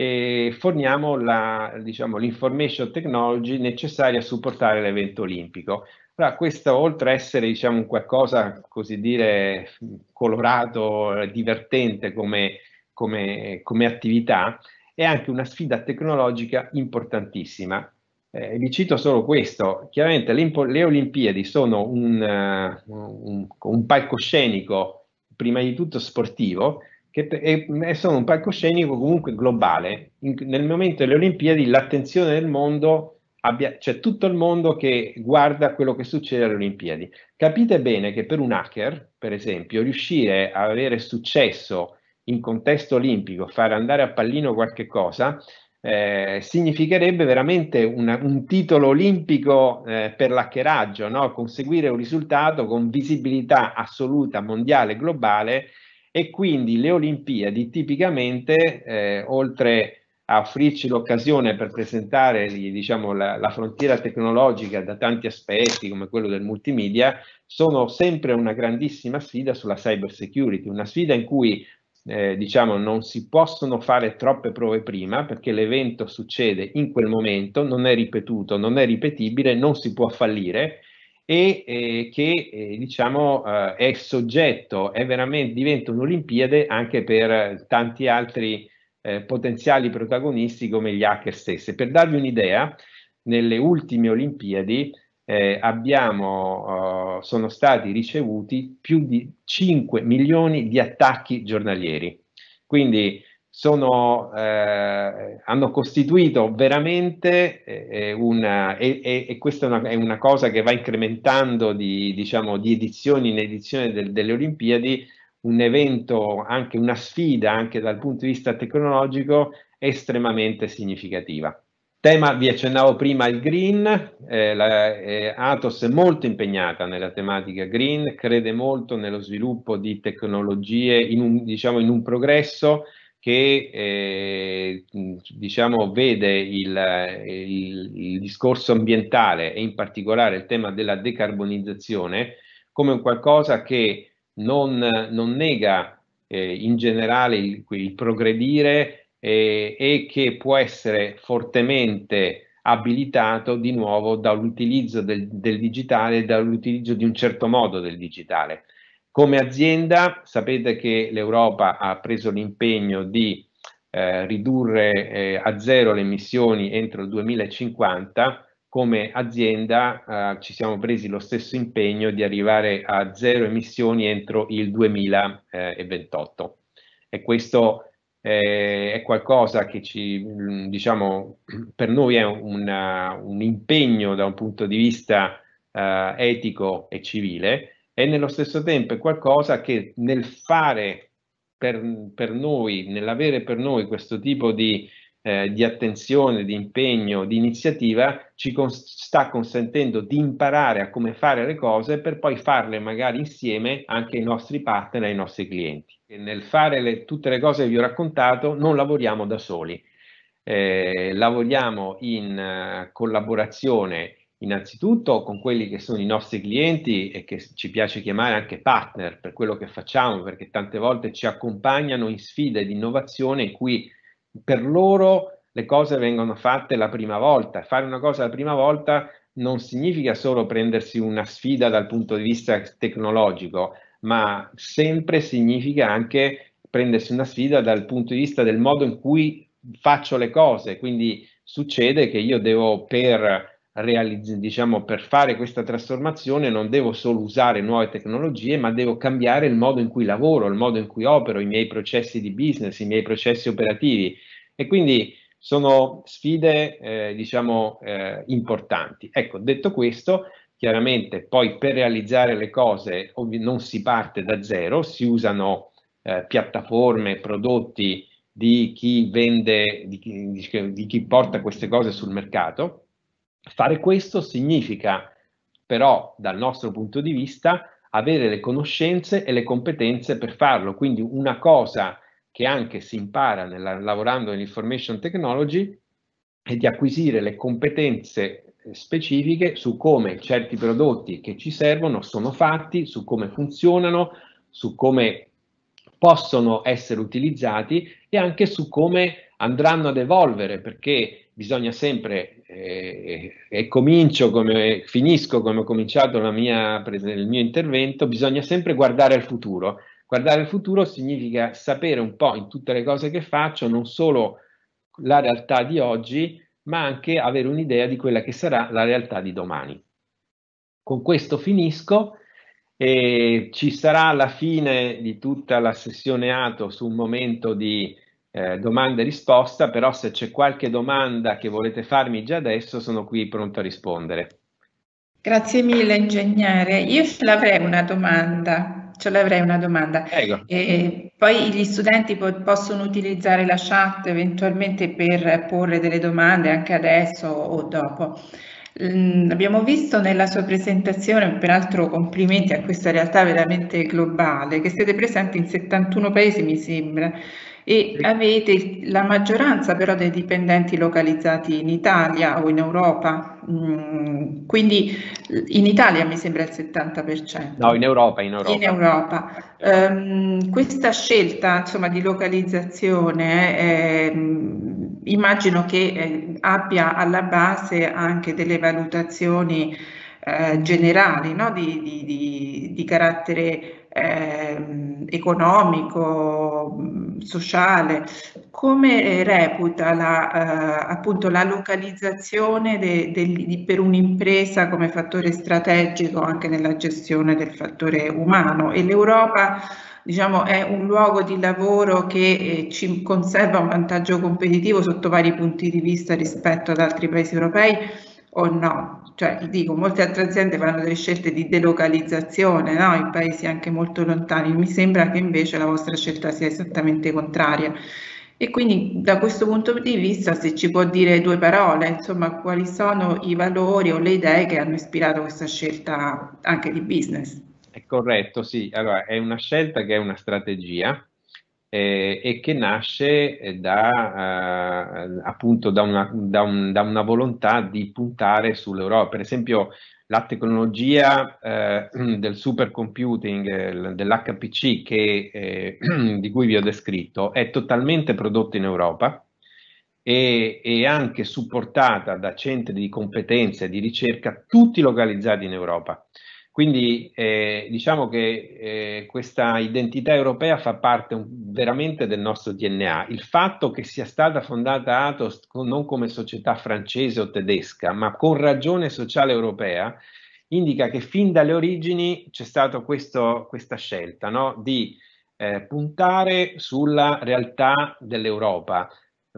e forniamo la, diciamo, l'information technology necessaria a supportare l'evento olimpico. Allora, questo oltre a essere diciamo, qualcosa, così dire, colorato, divertente come, come, come attività, è anche una sfida tecnologica importantissima. Eh, vi cito solo questo, chiaramente le, le Olimpiadi sono un, uh, un, un palcoscenico prima di tutto sportivo, che è, è mm, un palcoscenico comunque globale. In, nel momento delle Olimpiadi l'attenzione del mondo, abbia, cioè tutto il mondo che guarda quello che succede alle Olimpiadi. Capite bene che per un hacker, per esempio, riuscire a avere successo in contesto olimpico, fare andare a pallino qualche cosa, eh, significherebbe veramente una, un titolo olimpico eh, per l'hackeraggio, no? conseguire un risultato con visibilità assoluta, mondiale, globale e quindi le Olimpiadi tipicamente, eh, oltre a offrirci l'occasione per presentare diciamo, la, la, frontiera tecnologica da tanti aspetti come quello del multimedia, sono sempre una grandissima sfida sulla cyber security, una sfida in cui eh, diciamo, non si possono fare troppe prove prima perché l'evento succede in quel momento, non è ripetuto, non è ripetibile, non si può fallire e eh, che eh, diciamo eh, è soggetto, è veramente, diventa un'Olimpiade anche per eh, tanti altri eh, potenziali protagonisti come gli hacker stessi. Per darvi un'idea, nelle ultime Olimpiadi eh, abbiamo, sono stati ricevuti più di 5 milioni di attacchi giornalieri. Quindi sono, eh, hanno costituito veramente eh, eh una, eh, e, e, e questa è una, è una, cosa che va incrementando di, diciamo, di edizione in edizione del, delle Olimpiadi, un evento, anche una sfida anche dal punto di vista tecnologico estremamente significativa. Tema, vi accennavo prima, il green, eh, la, eh, Atos è molto impegnata nella tematica green, crede molto nello sviluppo di tecnologie in un, diciamo, in un progresso che eh, diciamo, vede il, il, il, discorso ambientale e in particolare il tema della decarbonizzazione come un qualcosa che non, non nega eh, in generale il, il progredire eh, e che può essere fortemente abilitato di nuovo dall'utilizzo del, del digitale, dall'utilizzo di un certo modo del digitale. Come azienda sapete che l'Europa ha preso l'impegno di eh, ridurre eh, a zero le emissioni entro il 2050, come azienda eh, ci siamo presi lo stesso impegno di arrivare a zero emissioni entro il 2028 e questo eh, è qualcosa che ci, mm, diciamo, per noi è una, un impegno da un punto di vista eh, etico e civile e nello stesso tempo è qualcosa che nel fare per, per noi, nell'avere per noi questo tipo di, eh, di attenzione, di impegno, di iniziativa, ci cons sta consentendo di imparare a come fare le cose per poi farle magari insieme anche ai nostri partner, ai nostri clienti. E nel fare le, tutte le cose che vi ho raccontato non lavoriamo da soli, eh, lavoriamo in eh, collaborazione innanzitutto con quelli che sono i nostri clienti e che ci piace chiamare anche partner per quello che facciamo, perché tante volte ci accompagnano in sfide di innovazione in cui per loro le cose vengono fatte la prima volta. Fare una cosa la prima volta non significa solo prendersi una sfida dal punto di vista tecnologico, ma sempre significa anche prendersi una sfida dal punto di vista del modo in cui faccio le cose. Quindi succede che io devo per realizz- diciamo, per fare questa trasformazione non devo solo usare nuove tecnologie, ma devo cambiare il modo in cui lavoro, il modo in cui opero, i miei processi di business, i miei processi operativi. E quindi sono sfide, eh, diciamo, eh, importanti. Ecco, detto questo, chiaramente poi per realizzare le cose ovvi- non si parte da zero, si usano eh, piattaforme, prodotti di chi vende, di chi, di chi porta queste cose sul mercato Fare questo significa però, dal nostro punto di vista, avere le conoscenze e le competenze per farlo. Quindi una cosa che anche si impara nella, lavorando nell'information technology è di acquisire le competenze eh, specifiche su come certi prodotti che ci servono sono fatti, su come funzionano, su come possono essere utilizzati e anche su come andranno ad evolvere perché bisogna sempre, eh, e comincio come, finisco come ho cominciato mia, il mio intervento, bisogna sempre guardare al futuro. Guardare al futuro significa sapere un po' in tutte le cose che faccio, non solo la realtà di oggi, ma anche avere un'idea di quella che sarà la realtà di domani. Con questo finisco. E ci sarà la fine di tutta la sessione ATO su un momento di eh, domanda e risposta, però se c'è qualche domanda che volete farmi già adesso sono qui pronto a rispondere. Grazie mille ingegnere, io ce l'avrei una domanda, ce l'avrei una domanda. Eh, poi gli studenti po possono utilizzare la chat eventualmente per porre delle domande anche adesso o dopo. abbiamo visto nella sua presentazione, peraltro complimenti a questa realtà veramente globale, che siete presenti in 71 paesi mi sembra e avete la maggioranza però dei dipendenti localizzati in Italia o in Europa, mm, quindi eh, in Italia mi sembra il 70%. No, in Europa. In Europa. In Europa. Um, questa scelta insomma, di localizzazione eh, immagino che eh, abbia alla base anche delle valutazioni eh, generali no? di, di, di, di carattere eh, economico, mm, sociale, come eh, reputa la, eh, appunto la localizzazione de, de, de, per un'impresa come fattore strategico anche nella gestione del fattore umano e l'Europa diciamo, è un luogo di lavoro che eh, ci conserva un vantaggio competitivo sotto vari punti di vista rispetto ad altri paesi europei o no? cioè dico, molte altre aziende fanno delle scelte di delocalizzazione no? in paesi anche molto lontani, mi sembra che invece la vostra scelta sia esattamente contraria. E quindi da questo punto di vista, se ci può dire due parole, insomma, quali sono i valori o le idee che hanno ispirato questa scelta anche di business? È corretto, sì. Allora, è una scelta che è una strategia, eh, e che nasce eh, da, eh, appunto da una, da, un, da una, volontà di puntare sull'Europa. Per esempio la tecnologia eh, del supercomputing, eh, dell'HPC che, eh, di cui vi ho descritto, è totalmente prodotta in Europa e, e anche supportata da centri di competenza e di ricerca tutti localizzati in Europa. Quindi eh, diciamo che eh, questa identità europea fa parte un, veramente del nostro DNA. Il fatto che sia stata fondata Atos non come società francese o tedesca, ma con ragione sociale europea, indica che fin dalle origini c'è stata questa scelta no? di eh, puntare sulla realtà dell'Europa,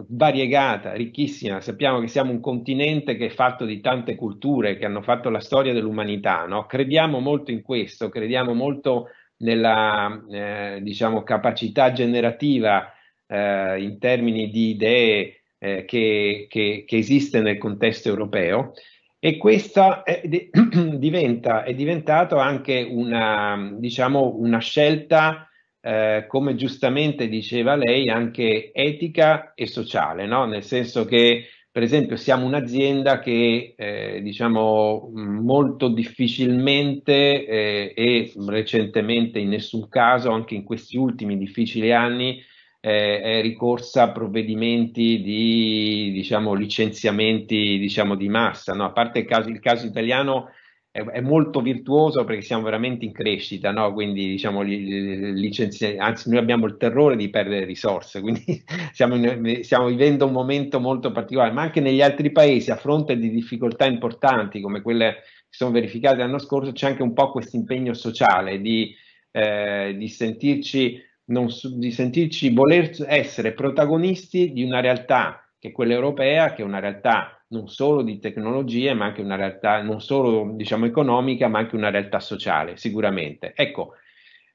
variegata, ricchissima. Sappiamo che siamo un continente che è fatto di tante culture che hanno fatto la storia dell'umanità. No? Crediamo molto in questo, crediamo molto nella eh, diciamo, capacità generativa eh, in termini di idee eh, che, che, che, esiste nel contesto europeo. E questa è, diventa, è diventata anche una, diciamo, una scelta eh, come giustamente diceva lei, anche etica e sociale, no? nel senso che per esempio siamo un'azienda che eh, diciamo molto difficilmente eh, e recentemente in nessun caso, anche in questi ultimi difficili anni, eh, è ricorsa a provvedimenti di diciamo, licenziamenti diciamo, di massa, no? a parte il caso, il caso italiano è, molto virtuoso perché siamo veramente in crescita, no? quindi diciamo, licenzi- anzi noi abbiamo il terrore di perdere risorse, quindi stiamo, in, stiamo, vivendo un momento molto particolare, ma anche negli altri paesi a fronte di difficoltà importanti come quelle che sono verificate l'anno scorso c'è anche un po' questo impegno sociale di, eh, di, sentirci, non, di sentirci voler essere protagonisti di una realtà che è quella europea, che è una realtà non solo di tecnologie, ma anche una realtà non solo diciamo, economica, ma anche una realtà sociale, sicuramente. Ecco,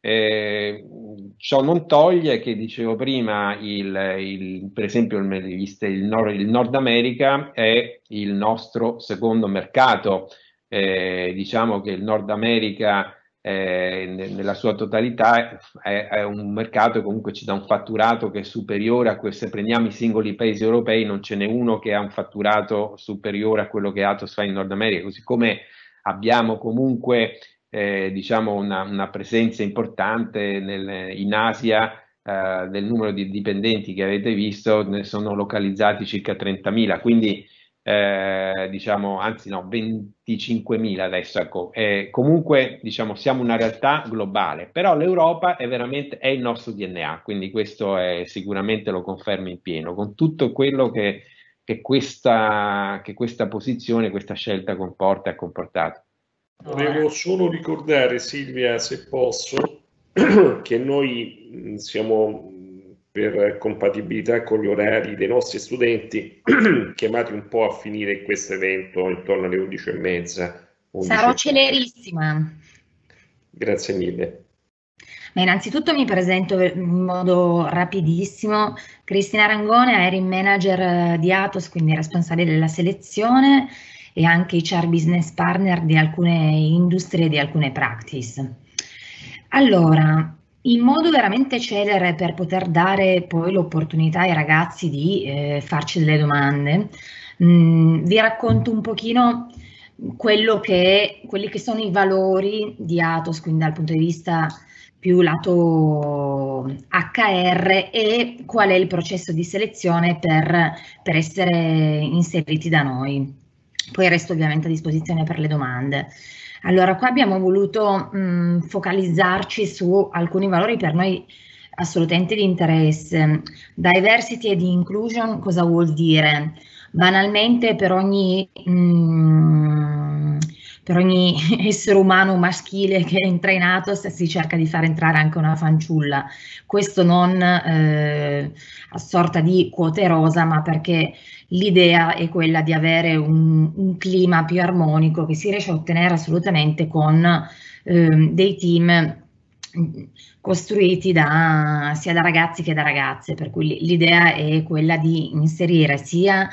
eh, ciò non toglie che dicevo prima, il, il, per esempio il, il, Nord, il, Nord, America è il nostro secondo mercato. Eh, diciamo che il Nord America eh, nella sua totalità è, è, un mercato che comunque ci dà un fatturato che è superiore a questo. Se prendiamo i singoli paesi europei, non ce n'è uno che ha un fatturato superiore a quello che Atos fa in Nord America, così come abbiamo comunque eh, diciamo una, una, presenza importante nel, in Asia. Eh, del numero di dipendenti che avete visto ne sono localizzati circa 30.000, quindi eh, diciamo, anzi no, 25.000 adesso. Ecco. Eh, comunque, diciamo, siamo una realtà globale, però l'Europa è veramente è il nostro DNA, quindi questo è, sicuramente lo conferma in pieno, con tutto quello che, che, questa, che questa posizione, questa scelta comporta e ha comportato. Volevo solo ricordare, Silvia, se posso, che noi siamo per compatibilità con gli orari dei nostri studenti, chiamati un po' a finire questo evento intorno alle 11 e 11.30. Sarò celerissima. Grazie mille. Beh, innanzitutto mi presento in modo rapidissimo. Cristina Rangone, hiring manager di Atos, quindi responsabile della selezione e anche HR business partner di alcune industrie e di alcune practice. Allora, in modo veramente celere per poter dare poi l'opportunità ai ragazzi di eh, farci delle domande. Mm, vi racconto un pochino che, quelli che sono i valori di Atos, quindi dal punto di vista più lato HR e qual è il processo di selezione per, per essere inseriti da noi. Poi resto ovviamente a disposizione per le domande. Allora, qua abbiamo voluto mh, mm, focalizzarci su alcuni valori per noi assolutamente di interesse. Diversity ed inclusion cosa vuol dire? Banalmente per ogni mh, mm, per ogni essere umano maschile che entra in Atos si cerca di far entrare anche una fanciulla. Questo non eh, a sorta di quote rosa, ma perché l'idea è quella di avere un, un, clima più armonico che si riesce a ottenere assolutamente con eh, dei team costruiti da, sia da ragazzi che da ragazze, per cui l'idea è quella di inserire sia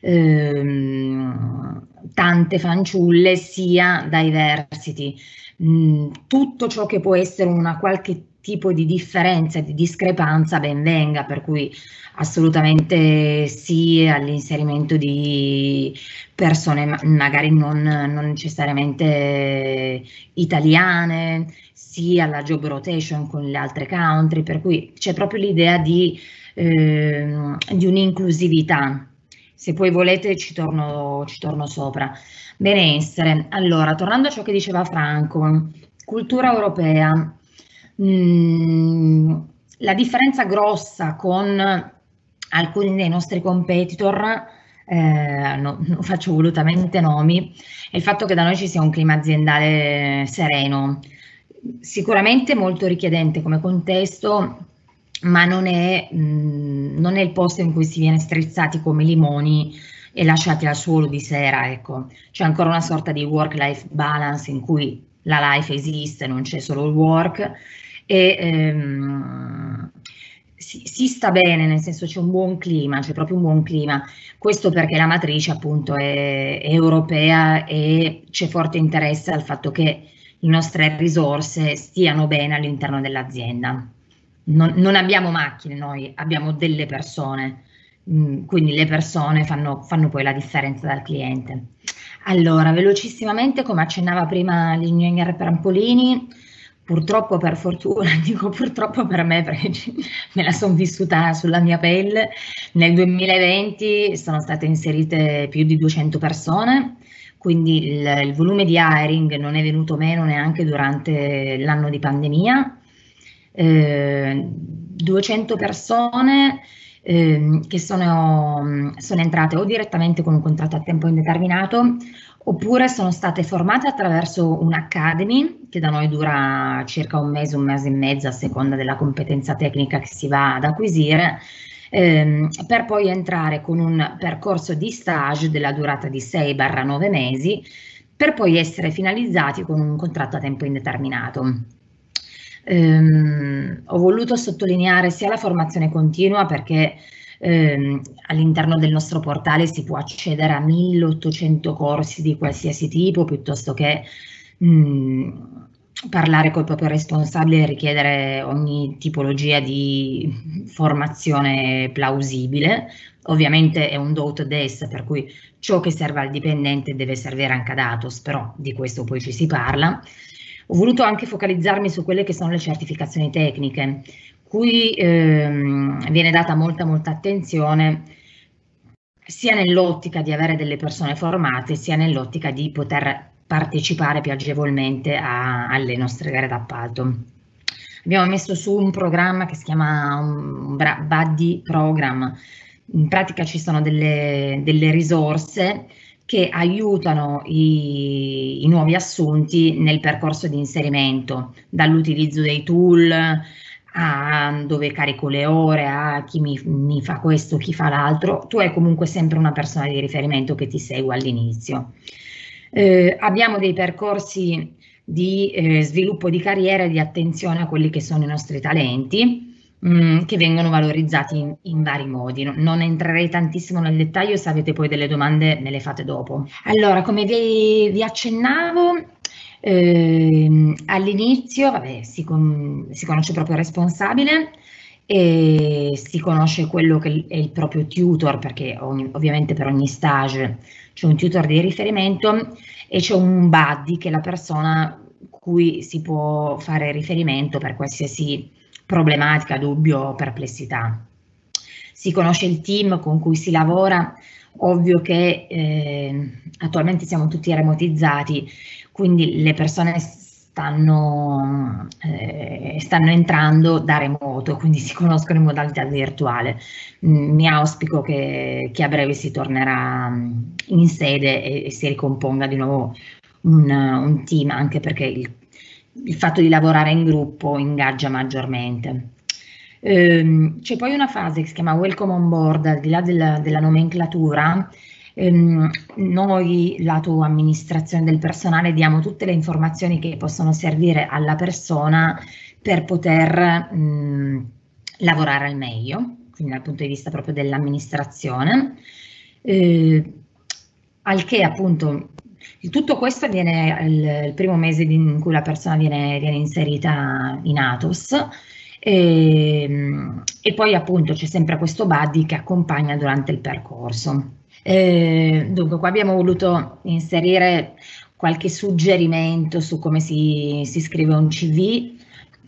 ehm, tante fanciulle sia diversity. Mm, tutto ciò che può essere una qualche tipo di differenza, di discrepanza ben venga, per cui assolutamente sì all'inserimento di persone magari non, non necessariamente italiane, sì alla job rotation con le altre country, per cui c'è proprio l'idea di, eh, di un'inclusività se poi volete ci torno, ci torno sopra. Benessere. Allora, tornando a ciò che diceva Franco, cultura europea. Mm, la differenza grossa con alcuni dei nostri competitor, eh, no, non faccio volutamente nomi, è il fatto che da noi ci sia un clima aziendale sereno, sicuramente molto richiedente come contesto ma non è, mh, mm, non è, il posto in cui si viene strizzati come limoni e lasciati al suolo di sera, ecco. C'è ancora una sorta di work-life balance in cui la life esiste, non c'è solo il work e ehm, si, si, sta bene, nel senso c'è un buon clima, c'è proprio un buon clima. Questo perché la matrice appunto è, è europea e c'è forte interesse al fatto che le nostre risorse stiano bene all'interno dell'azienda non, non abbiamo macchine noi, abbiamo delle persone, mm, quindi le persone fanno, fanno poi la differenza dal cliente. Allora, velocissimamente, come accennava prima l'ingegnere Prampolini, purtroppo per fortuna, dico purtroppo per me perché me la sono vissuta sulla mia pelle, nel 2020 sono state inserite più di 200 persone, quindi il, il volume di hiring non è venuto meno neanche durante l'anno di pandemia 200 ehm, persone ehm, che sono, mm, sono entrate o direttamente con un contratto a tempo indeterminato oppure sono state formate attraverso un'academy che da noi dura circa un mese, un mese e mezzo a seconda della competenza tecnica che si va ad acquisire, ehm, per poi entrare con un percorso di stage della durata di 6-9 mesi, per poi essere finalizzati con un contratto a tempo indeterminato ehm, ho voluto sottolineare sia la formazione continua perché ehm, all'interno del nostro portale si può accedere a 1800 corsi di qualsiasi tipo piuttosto che mh, mhmm, parlare col proprio responsabile e richiedere ogni tipologia di formazione plausibile. Ovviamente è un do to des, per cui ciò che serve al dipendente deve servire anche ad Atos, però di questo poi ci si parla. Ho voluto anche focalizzarmi su quelle che sono le certificazioni tecniche, cui ehm, viene data molta molta attenzione sia nell'ottica di avere delle persone formate, sia nell'ottica di poter partecipare più agevolmente a, alle nostre gare d'appalto. Abbiamo messo su un programma che si chiama un Buddy Program, in pratica ci sono delle, delle risorse che aiutano i, i nuovi assunti nel percorso di inserimento, dall'utilizzo dei tool a dove carico le ore, a chi mi, mi fa questo, chi fa l'altro, tu hai comunque sempre una persona di riferimento che ti segue all'inizio. Eh, abbiamo dei percorsi di eh, sviluppo di carriera e di attenzione a quelli che sono i nostri talenti Mm, che vengono valorizzati in, in vari modi. Non, non entrerei tantissimo nel dettaglio, se avete poi delle domande me le fate dopo. Allora, come vi, vi accennavo, eh, all'inizio vabbè, si, con, si, conosce proprio il responsabile e si conosce quello che è il proprio tutor, perché ogni, ovviamente per ogni stage c'è un tutor di riferimento e c'è un buddy che è la persona cui si può fare riferimento per qualsiasi problematica, dubbio o perplessità. Si conosce il team con cui si lavora, ovvio che eh, attualmente siamo tutti remotizzati, quindi le persone Stanno, eh, stanno, entrando da remoto, quindi si conoscono in modalità virtuale. Mm, mi auspico che, che a breve si tornerà mm, in sede e, e si ricomponga di nuovo un, un, team, anche perché il il fatto di lavorare in gruppo ingaggia maggiormente. Ehm, c'è poi una fase che si chiama Welcome on Board, al di là della, della nomenclatura, ehm, noi, lato amministrazione del personale, diamo tutte le informazioni che possono servire alla persona per poter mh, mm, lavorare al meglio, quindi dal punto di vista proprio dell'amministrazione, eh, al che appunto il tutto questo avviene il, il primo mese in cui la persona viene, viene inserita in ATOS. E, ehm, e, poi appunto c'è sempre questo buddy che accompagna durante il percorso. E, ehm, dunque qua abbiamo voluto inserire qualche suggerimento su come si, si scrive un CV.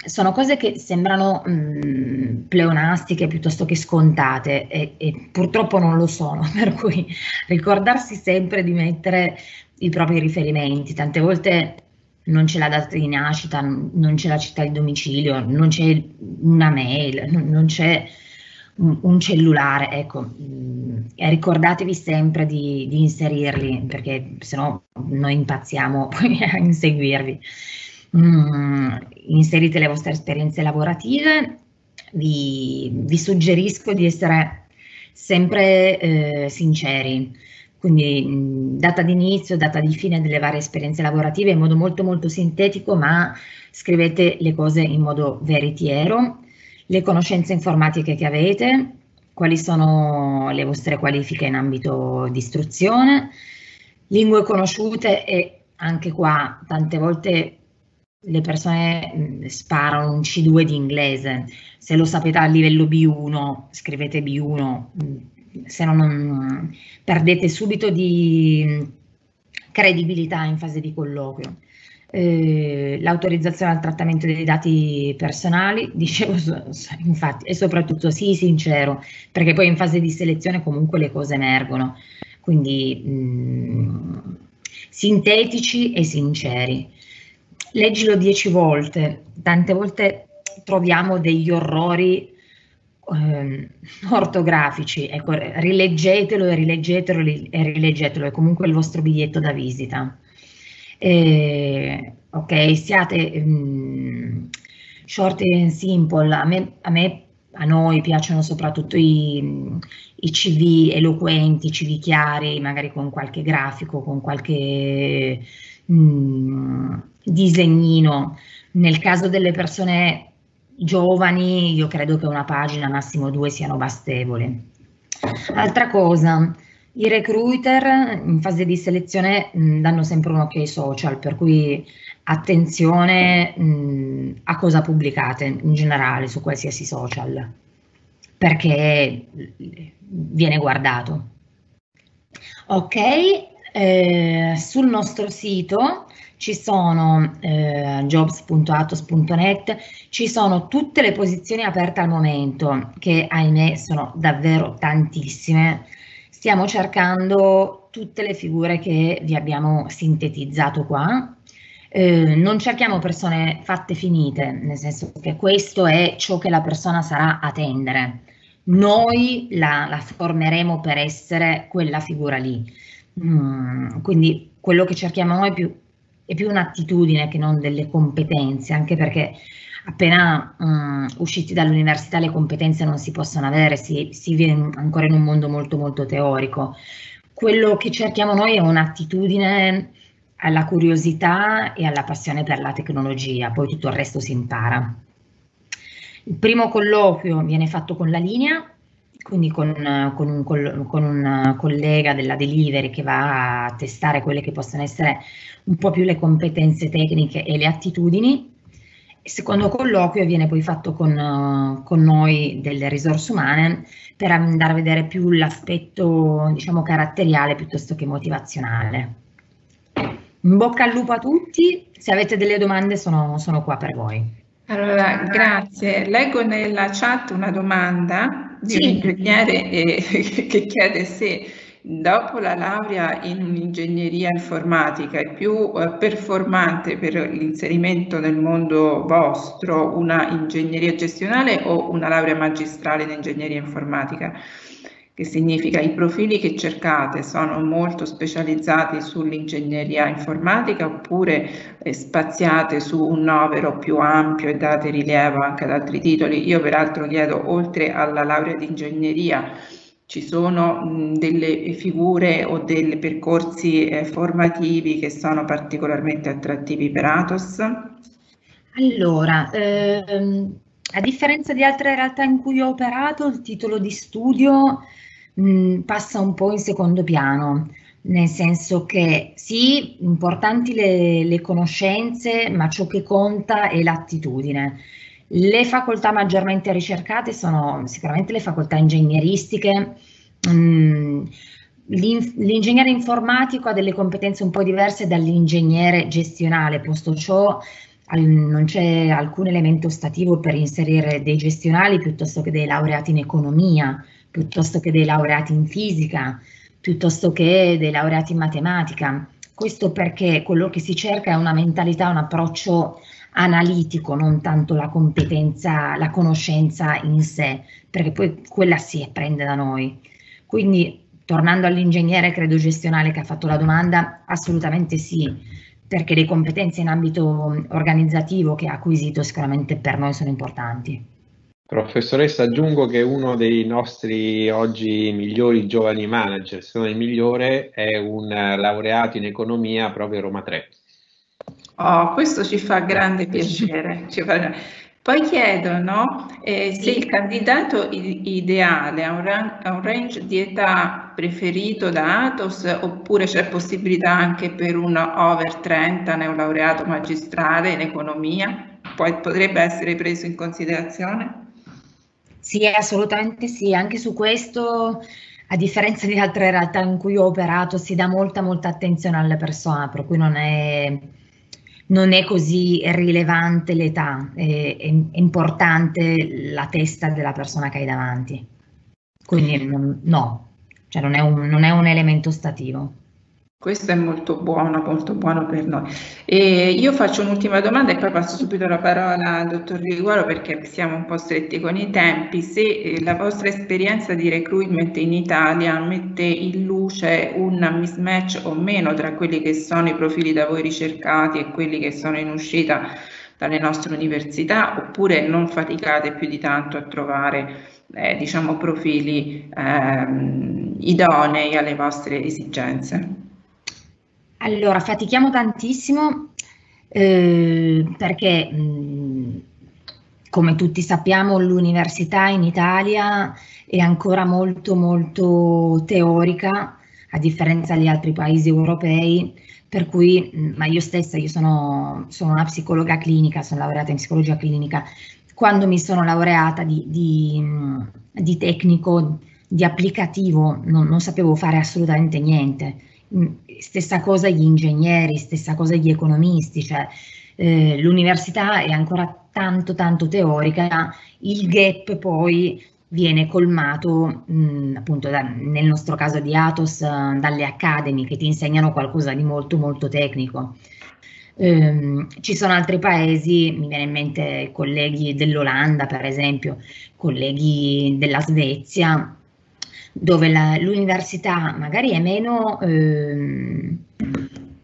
Sono cose che sembrano mh, mm, pleonastiche piuttosto che scontate e, e, purtroppo non lo sono, per cui ricordarsi sempre di mettere i propri riferimenti, tante volte non c'è la data di nascita, non c'è la città di domicilio, non c'è una mail, non c'è un cellulare, ecco, mm, ricordatevi sempre di, di inserirli perché sennò noi impazziamo poi a inseguirvi. Mm, inserite le vostre esperienze lavorative, vi, vi suggerisco di essere sempre eh, sinceri quindi data d'inizio, data di fine delle varie esperienze lavorative in modo molto molto sintetico, ma scrivete le cose in modo veritiero, le conoscenze informatiche che avete, quali sono le vostre qualifiche in ambito di istruzione, lingue conosciute e anche qua tante volte le persone sparano un C2 di inglese, se lo sapete a livello B1 scrivete B1, se non perdete subito di mm, credibilità in fase di colloquio. Eh, l'autorizzazione al trattamento dei dati personali, dicevo infatti, e soprattutto sii sincero, perché poi in fase di selezione comunque le cose emergono, quindi mh, mm, sintetici e sinceri. Leggilo dieci volte, tante volte troviamo degli orrori ehm, ortografici, ecco, rileggetelo e rileggetelo e rileggetelo, è comunque il vostro biglietto da visita. Eh, ok, siate mh, mm, short and simple, a me, a me, a noi piacciono soprattutto i, i CV eloquenti, i CV chiari, magari con qualche grafico, con qualche mh, mm, disegnino. Nel caso delle persone giovani, io credo che una pagina, massimo due, siano bastevole. Altra cosa, i recruiter in fase di selezione mh, mm, danno sempre un occhio ai social, per cui attenzione mh, mm, a cosa pubblicate in generale su qualsiasi social, perché mm, viene guardato. Ok, eh, sul nostro sito ci sono eh, jobs.atos.net, ci sono tutte le posizioni aperte al momento, che ahimè sono davvero tantissime. Stiamo cercando tutte le figure che vi abbiamo sintetizzato qua. Eh, non cerchiamo persone fatte finite, nel senso che questo è ciò che la persona sarà a tendere. Noi la, la formeremo per essere quella figura lì. Mm, quindi quello che cerchiamo noi più è più un'attitudine che non delle competenze, anche perché appena um, usciti dall'università le competenze non si possono avere, si, si vive ancora in un mondo molto molto teorico. Quello che cerchiamo noi è un'attitudine alla curiosità e alla passione per la tecnologia, poi tutto il resto si impara. Il primo colloquio viene fatto con la linea, quindi con, con, un, con, un, collega della delivery che va a testare quelle che possono essere un po' più le competenze tecniche e le attitudini. Il secondo colloquio viene poi fatto con, con noi delle risorse umane per andare a vedere più l'aspetto diciamo caratteriale piuttosto che motivazionale. In bocca al lupo a tutti, se avete delle domande sono, sono qua per voi. Allora, grazie. Leggo nella chat una domanda di sì. ingegnere eh, che chiede se dopo la laurea in ingegneria informatica è più eh, performante per l'inserimento nel mondo vostro una ingegneria gestionale o una laurea magistrale in ingegneria informatica? che significa i profili che cercate sono molto specializzati sull'ingegneria informatica oppure eh, spaziate su un novero più ampio e date rilievo anche ad altri titoli. Io peraltro chiedo, oltre alla laurea di ingegneria, ci sono delle figure o dei percorsi eh, formativi che sono particolarmente attrattivi per Atos? Allora, ehm, a differenza di altre realtà in cui ho operato, il titolo di studio mh, mm, passa un po' in secondo piano, nel senso che sì, importanti le, le conoscenze, ma ciò che conta è l'attitudine. Le facoltà maggiormente ricercate sono sicuramente le facoltà ingegneristiche. Mm, l'ingegnere informatico ha delle competenze un po' diverse dall'ingegnere gestionale, posto ciò non c'è alcun elemento stativo per inserire dei gestionali piuttosto che dei laureati in economia piuttosto che dei laureati in fisica, piuttosto che dei laureati in matematica. Questo perché quello che si cerca è una mentalità, un approccio analitico, non tanto la competenza, la conoscenza in sé, perché poi quella si apprende da noi. Quindi, tornando all'ingegnere credo gestionale che ha fatto la domanda, assolutamente sì, perché le competenze in ambito organizzativo che ha acquisito sicuramente per noi sono importanti. Professoressa, aggiungo che uno dei nostri oggi migliori giovani manager, se non il migliore, è un laureato in economia proprio a Roma 3. Oh, questo ci fa grande piacere. Fa... Poi chiedono eh, se il candidato ideale ha un, ran- ha un, range di età preferito da Atos oppure c'è possibilità anche per un over 30 neolaureato magistrale in economia? Poi potrebbe essere preso in considerazione? Sì, assolutamente sì, anche su questo, a differenza di altre realtà in cui ho operato, si dà molta, molta attenzione alle persone, per cui non è, non è così rilevante l'età, è, è importante la testa della persona che hai davanti. Quindi no, cioè non è un, non è un elemento stativo. Questo è molto buono, molto buono per noi. E io faccio un'ultima domanda e poi passo subito la parola al dottor Riguaro perché siamo un po' stretti con i tempi. Se eh, la vostra esperienza di recruitment in Italia mette in luce un mismatch o meno tra quelli che sono i profili da voi ricercati e quelli che sono in uscita dalle nostre università oppure non faticate più di tanto a trovare eh, diciamo, profili ehm, idonei alle vostre esigenze? Allora, fatichiamo tantissimo eh, perché, mh, come tutti sappiamo, l'università in Italia è ancora molto, molto teorica, a differenza di altri paesi europei, per cui, mh, ma io stessa, io sono, sono, una psicologa clinica, sono laureata in psicologia clinica, quando mi sono laureata di, di, di tecnico, di applicativo, non, non sapevo fare assolutamente niente stessa cosa gli ingegneri, stessa cosa gli economisti, cioè eh, l'università è ancora tanto tanto teorica, il gap poi viene colmato mh, appunto da, nel nostro caso di Atos dalle accademie che ti insegnano qualcosa di molto molto tecnico. Um, ci sono altri paesi, mi viene in mente colleghi dell'Olanda per esempio, colleghi della Svezia, dove l'università magari è meno eh,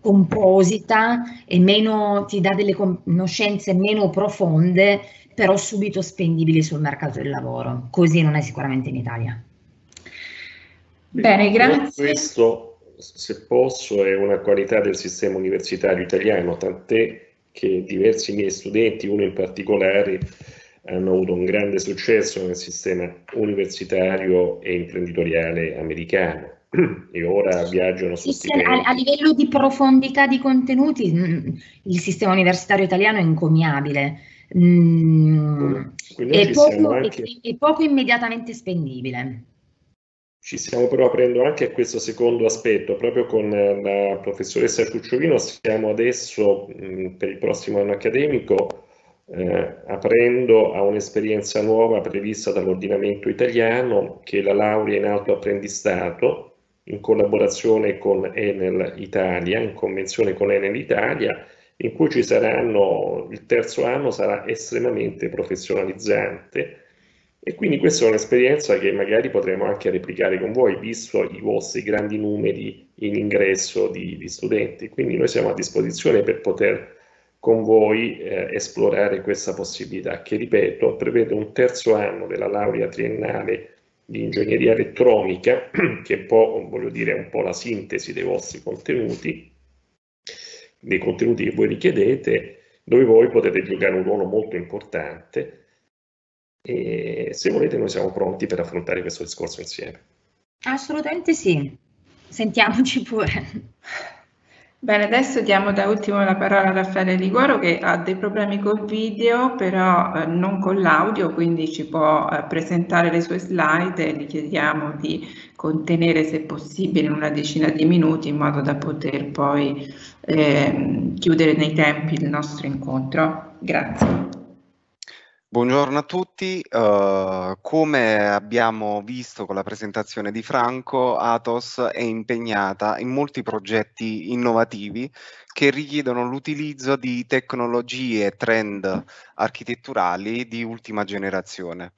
composita e meno, ti dà delle conoscenze meno profonde, però subito spendibili sul mercato del lavoro. Così non è sicuramente in Italia. Bene, grazie. Questo, se posso, è una qualità del sistema universitario italiano, tant'è che diversi miei studenti, uno in particolare, hanno avuto un grande successo nel sistema universitario e imprenditoriale americano e ora viaggiano su a, a livello di profondità di contenuti mm, il sistema universitario italiano è encomiabile mm, è, poco, anche... è, è poco immediatamente spendibile ci stiamo però aprendo anche a questo secondo aspetto, proprio con eh, la professoressa Cucciolino stiamo adesso mh, mm, per il prossimo anno accademico eh, aprendo a un'esperienza nuova prevista dall'ordinamento italiano che è la laurea in alto apprendistato in collaborazione con Enel Italia, in convenzione con Enel Italia, in cui ci saranno, il terzo anno sarà estremamente professionalizzante e quindi questa è un'esperienza che magari potremo anche replicare con voi, visto i vostri grandi numeri in ingresso di, di studenti. Quindi noi siamo a disposizione per poter con voi eh, esplorare questa possibilità che, ripeto, prevede un terzo anno della laurea triennale di ingegneria elettronica, che può, voglio dire, un po' la sintesi dei vostri contenuti, dei contenuti che voi richiedete, dove voi potete giocare un ruolo molto importante e se volete noi siamo pronti per affrontare questo discorso insieme. Assolutamente sì, sentiamoci pure. Bene, adesso diamo da ultimo la parola a Raffaele Liguoro che ha dei problemi col video, però eh, non con l'audio, quindi ci può eh, presentare le sue slide e gli chiediamo di contenere se possibile una decina di minuti in modo da poter poi eh, chiudere nei tempi il nostro incontro. Grazie. Buongiorno a tutti, uh, come abbiamo visto con la presentazione di Franco, Atos è impegnata in molti progetti innovativi che richiedono l'utilizzo di tecnologie e trend architetturali di ultima generazione.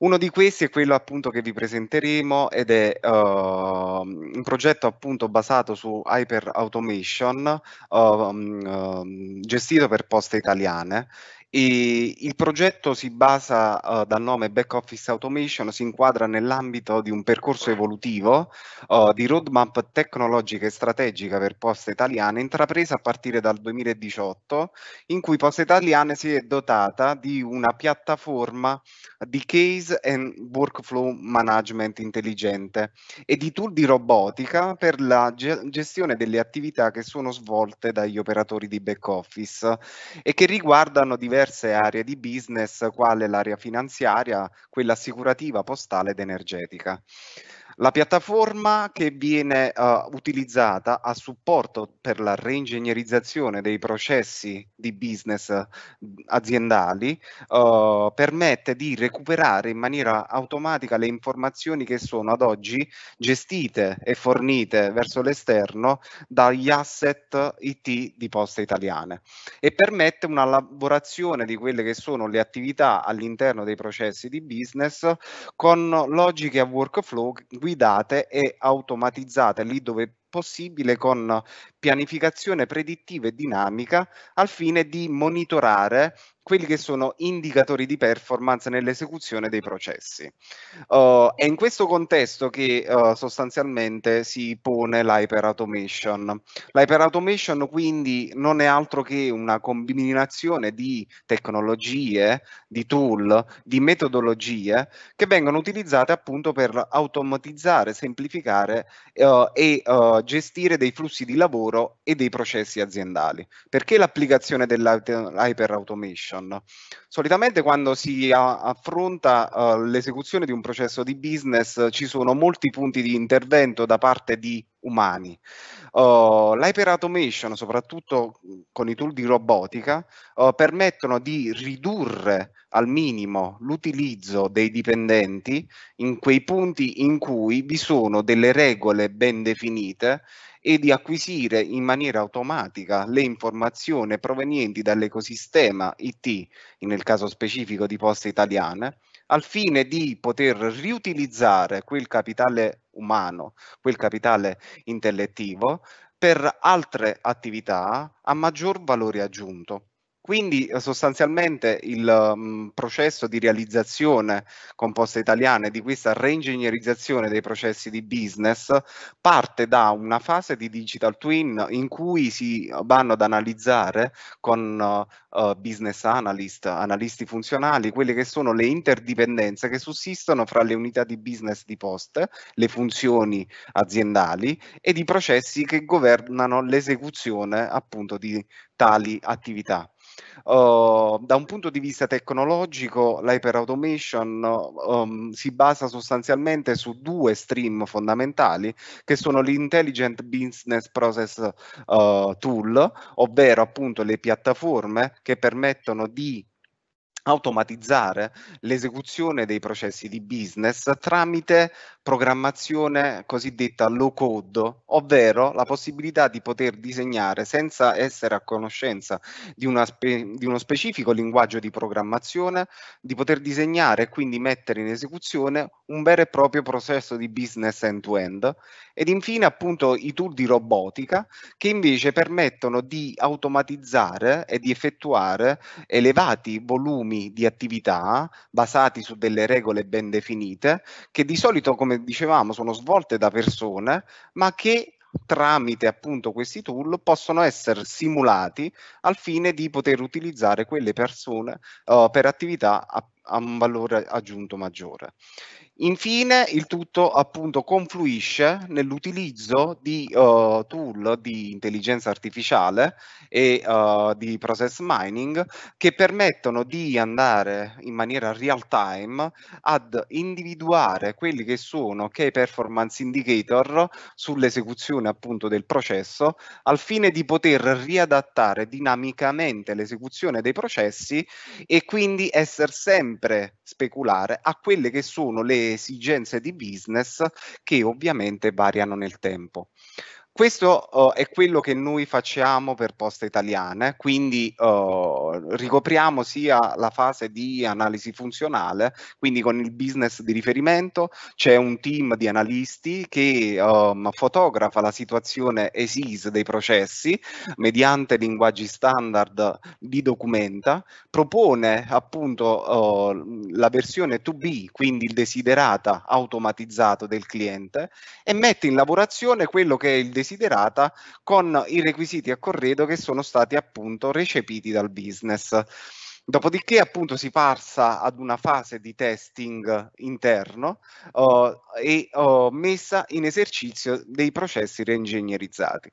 Uno di questi è quello appunto che vi presenteremo ed è uh, un progetto appunto basato su Hyper Automation uh, um, gestito per poste italiane e il progetto si basa uh, dal nome Back Office Automation, si inquadra nell'ambito di un percorso evolutivo uh, di roadmap tecnologica e strategica per Poste Italiane intrapresa a partire dal 2018, in cui Poste Italiane si è dotata di una piattaforma di case and workflow management intelligente e di tool di robotica per la ge gestione delle attività che sono svolte dagli operatori di back office e che riguardano diversi diverse aree di business, quale l'area finanziaria, quella assicurativa, postale ed energetica. La piattaforma che viene uh, utilizzata a supporto per la reingegnerizzazione dei processi di business aziendali uh, permette di recuperare in maniera automatica le informazioni che sono ad oggi gestite e fornite verso l'esterno dagli asset IT di poste italiane e permette una lavorazione di quelle che sono le attività all'interno dei processi di business con logiche a workflow guidate e automatizzate lì dove possibile con pianificazione predittiva e dinamica al fine di monitorare quelli che sono indicatori di performance nell'esecuzione dei processi. Uh, è in questo contesto che uh, sostanzialmente si pone l'hyperautomation. L'hyperautomation quindi non è altro che una combinazione di tecnologie, di tool, di metodologie che vengono utilizzate appunto per automatizzare, semplificare uh, e gestire dei flussi di lavoro e dei processi aziendali. Perché l'applicazione dell'hyper automation? Solitamente quando si affronta uh, l'esecuzione di un processo di business ci sono molti punti di intervento da parte di umani. Oh, L'hyper automation, soprattutto mm, con i tool di robotica, oh, permettono di ridurre al minimo l'utilizzo dei dipendenti in quei punti in cui vi sono delle regole ben definite e di acquisire in maniera automatica le informazioni provenienti dall'ecosistema IT, nel caso specifico di Poste Italiane, al fine di poter riutilizzare quel capitale umano, quel capitale intellettivo, per altre attività a maggior valore aggiunto. Quindi eh, sostanzialmente il um, processo di realizzazione con Poste Italiane di questa reingegnerizzazione dei processi di business parte da una fase di digital twin in cui si vanno ad analizzare con uh, business analyst, analisti funzionali, quelle che sono le interdipendenze che sussistono fra le unità di business di Poste, le funzioni aziendali ed i processi che governano l'esecuzione appunto di tali attività. Uhm, da un punto di vista tecnologico, l'hyperautomation um, si basa sostanzialmente su due stream fondamentali che sono l'Intelligent Business Process uh, Tool, ovvero appunto le piattaforme che permettono di automatizzare l'esecuzione dei processi di business tramite programmazione cosiddetta low code, ovvero la possibilità di poter disegnare senza essere a conoscenza di, spe di uno specifico linguaggio di programmazione, di poter disegnare e quindi mettere in esecuzione un vero e proprio processo di business end to -end. ed infine appunto i tool di robotica che invece permettono di automatizzare e di effettuare elevati volumi volumi di attività basati su delle regole ben definite, che di solito, come dicevamo, sono svolte da persone, ma che tramite appunto questi tool possono essere simulati al fine di poter utilizzare quelle persone uh, per attività a, a un valore aggiunto maggiore. Infine il tutto appunto confluisce nell'utilizzo di uh, tool di intelligenza artificiale e uh, di process mining che permettono di andare in maniera real time ad individuare quelli che sono che performance indicator sull'esecuzione appunto del processo al fine di poter riadattare dinamicamente l'esecuzione dei processi e quindi essere sempre speculare a quelle che sono le esigenze di business che ovviamente variano nel tempo. Questo uh, è quello che noi facciamo per Poste Italiane, quindi uh, ricopriamo sia la fase di analisi funzionale, quindi con il business di riferimento c'è un team di analisti che um, fotografa la situazione esis dei processi mediante linguaggi standard di documenta, propone appunto uh, la versione to be, quindi il desiderata automatizzato del cliente e mette in lavorazione quello che è il desiderata desiderata con i requisiti a corredo che sono stati appunto recepiti dal business. Dopodiché appunto si passa ad una fase di testing interno uh, e uh, messa in esercizio dei processi reingegnerizzati.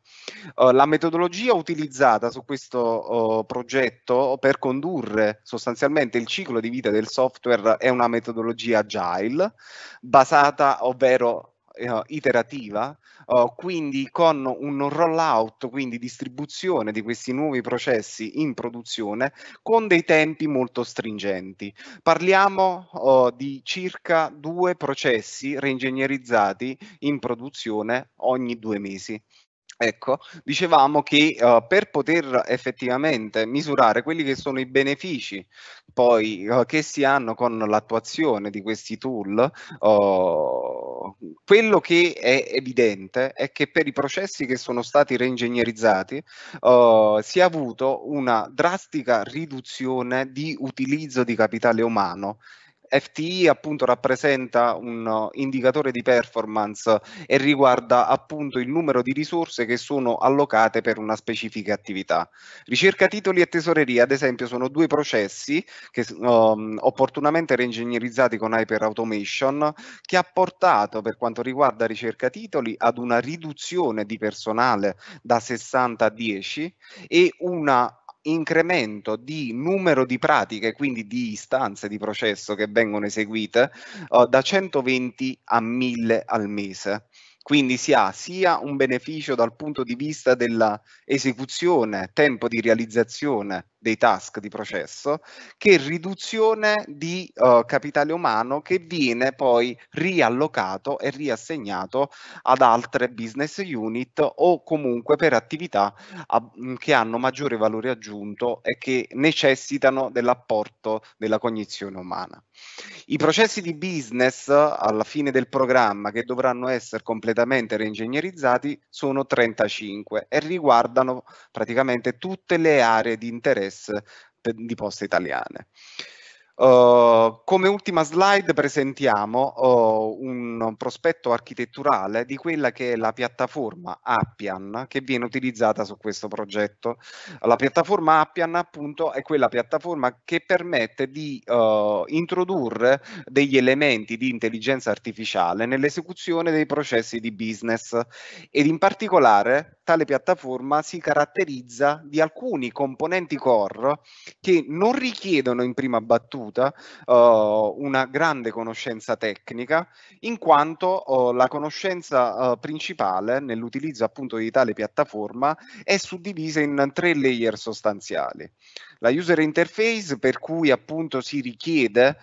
Uh, la metodologia utilizzata su questo progetto per condurre sostanzialmente il ciclo di vita del software è una metodologia agile basata ovvero eh, iterativa, eh, quindi con un rollout, quindi distribuzione di questi nuovi processi in produzione con dei tempi molto stringenti. Parliamo eh, di circa due processi reingegnerizzati in produzione ogni due mesi. Ecco, dicevamo che uh, per poter effettivamente misurare quelli che sono i benefici poi uh, che si hanno con l'attuazione di questi tool, uh, quello che è evidente è che per i processi che sono stati reingegnerizzati oh, si è avuto una drastica riduzione di utilizzo di capitale umano FTI appunto rappresenta un uh, indicatore di performance e riguarda appunto il numero di risorse che sono allocate per una specifica attività. Ricerca titoli e tesoreria, ad esempio, sono due processi che um, opportunamente reingegnerizzati con Hyper Automation che ha portato per quanto riguarda ricerca titoli ad una riduzione di personale da 60 a 10 e una incremento di numero di pratiche, quindi di istanze di processo che vengono eseguite, uh, da 120 a 1000 al mese. Quindi si ha sia un beneficio dal punto di vista dell'esecuzione, tempo di realizzazione dei task di processo che riduzione di uh, capitale umano che viene poi riallocato e riassegnato ad altre business unit o comunque per attività a, che hanno maggiore valore aggiunto e che necessitano dell'apporto della cognizione umana. I processi di business alla fine del programma che dovranno essere completamente reingegnerizzati sono 35 e riguardano praticamente tutte le aree di interesse express di poste italiane. Uhm, come ultima slide presentiamo uh, un prospetto architetturale di quella che è la piattaforma Appian che viene utilizzata su questo progetto. La piattaforma Appian appunto è quella piattaforma che permette di uh, introdurre degli elementi di intelligenza artificiale nell'esecuzione dei processi di business ed in particolare tale piattaforma si caratterizza di alcuni componenti core che non richiedono in prima battuta ricevuta uh, eh, una grande conoscenza tecnica, in quanto uh, la conoscenza uh, principale nell'utilizzo appunto di tale piattaforma è suddivisa in tre layer sostanziali. La user interface per cui appunto si richiede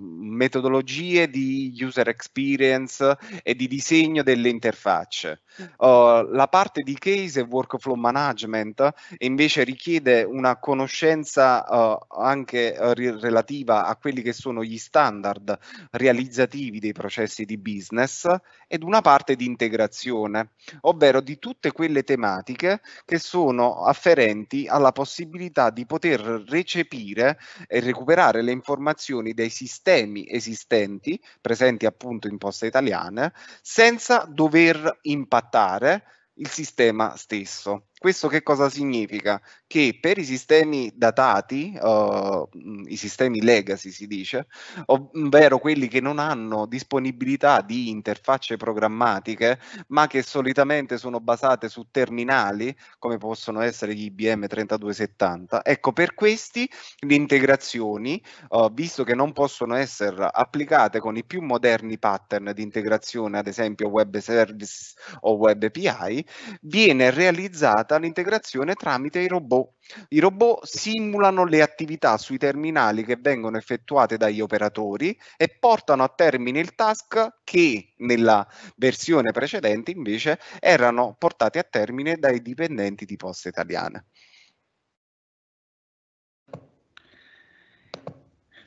metodologie di user experience e di disegno delle interfacce. la parte di case e workflow management invece richiede una conoscenza anche eh, relativa a quelli che sono gli standard realizzativi dei processi di business ed una parte di integrazione, ovvero di tutte quelle tematiche che sono afferenti alla possibilità di poter recepire e recuperare le informazioni dei sistemi esistenti, presenti appunto in poste italiane, senza dover impattare il sistema stesso. Questo che cosa significa? Che per i sistemi datati, uh, i sistemi legacy si dice, ovvero quelli che non hanno disponibilità di interfacce programmatiche, ma che solitamente sono basate su terminali, come possono essere gli IBM 3270, ecco per questi le integrazioni, uh, visto che non possono essere applicate con i più moderni pattern di integrazione, ad esempio web service o web API, viene realizzata limitata l'integrazione tramite i robot. I robot simulano le attività sui terminali che vengono effettuate dagli operatori e portano a termine il task che nella versione precedente invece erano portati a termine dai dipendenti di Poste Italiane.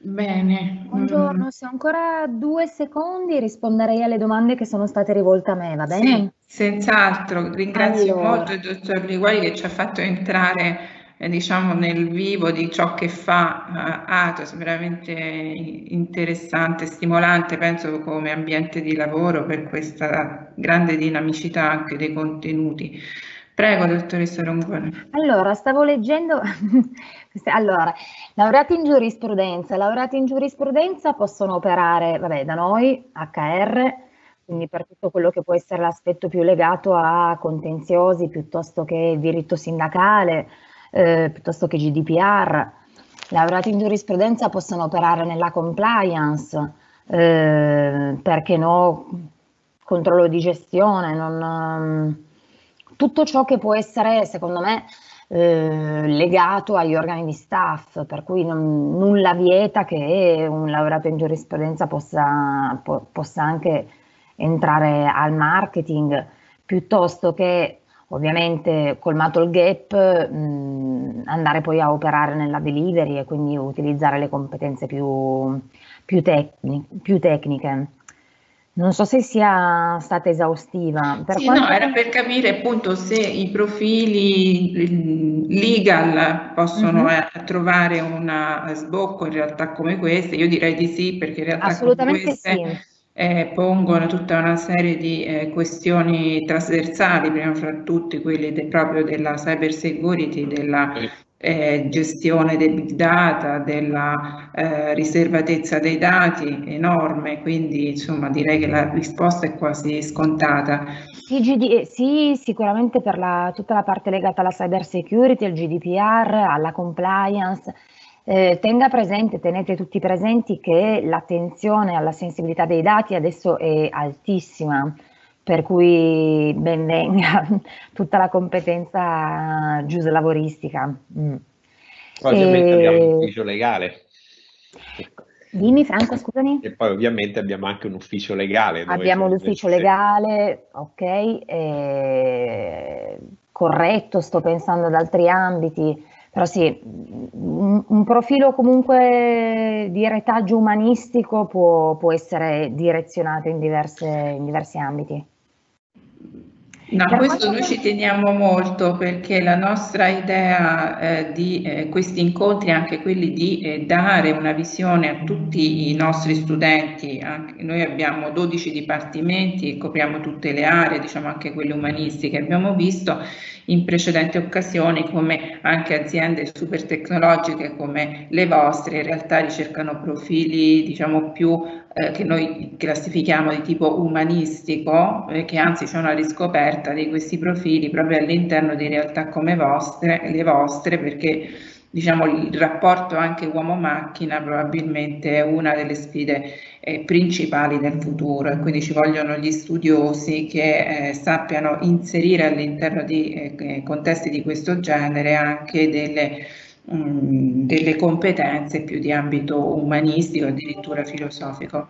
Bene. Buongiorno, mm. se ho ancora due secondi risponderei alle domande che sono state rivolte a me, va bene? Sì, senz'altro. Ringrazio allora. molto il dottor Liguari che ci ha fatto entrare eh, diciamo nel vivo di ciò che fa eh, Atos, veramente interessante, stimolante, penso come ambiente di lavoro per questa grande dinamicità anche dei contenuti. Prego, dottoressa Rongone. Allora, stavo leggendo, allora, laureati in giurisprudenza, laureati in giurisprudenza possono operare, vabbè, da noi, HR, quindi per tutto quello che può essere l'aspetto più legato a contenziosi piuttosto che diritto sindacale, eh, piuttosto che GDPR. Laureati in giurisprudenza possono operare nella compliance, eh, perché no, controllo di gestione, non ehm, tutto ciò che può essere, secondo me, eh, legato agli organi di staff, per cui non, nulla vieta che un laureato in giurisprudenza possa, po, possa anche entrare al marketing, piuttosto che ovviamente colmato il gap mh, mm, andare poi a operare nella delivery e quindi utilizzare le competenze più, più, tec- più tecniche. Non so se sia stata esaustiva. Per sì, quanto... no, era per capire appunto se i profili legal possono mm-hmm. trovare un eh, sbocco in realtà come queste. Io direi di sì, perché in realtà Assolutamente queste sì. eh, pongono tutta una serie di eh, questioni trasversali, prima fra tutti quelle de, proprio della cyber security, della eh, gestione del big data, della eh, riservatezza dei dati enorme, quindi insomma direi che la risposta è quasi scontata. GD, eh, sì, sicuramente per la, tutta la parte legata alla cyber security, al GDPR, alla compliance. Eh, tenga presente, tenete tutti presenti che l'attenzione alla sensibilità dei dati adesso è altissima per cui ben venga tutta la competenza eh, giuslavoristica. Mm. Poi ovviamente e... abbiamo un ufficio legale. Dimmi Franco, scusami. E poi ovviamente abbiamo anche un ufficio legale. Abbiamo l'ufficio le... legale, ok, e... Eh, corretto, sto pensando ad altri ambiti, però sì, un, un profilo comunque di retaggio umanistico può, può essere direzionato in, diverse, in diversi ambiti. No, da questo noi ci teniamo molto perché la nostra idea eh, di eh, questi incontri, anche quelli di eh, dare una visione a tutti i nostri studenti, anche, noi abbiamo 12 dipartimenti, copriamo tutte le aree, diciamo anche quelle umanistiche, abbiamo visto in precedenti occasioni come anche aziende super tecnologiche come le vostre in realtà ricercano profili diciamo più eh, che noi classifichiamo di tipo umanistico, eh, che anzi c'è una riscoperta di questi profili proprio all'interno di realtà come vostre, le vostre, perché diciamo, il rapporto anche uomo-macchina probabilmente è una delle sfide eh, principali del futuro e quindi ci vogliono gli studiosi che eh, sappiano inserire all'interno di eh, eh contesti di questo genere anche delle Mm, delle competenze più di ambito umanistico, addirittura filosofico.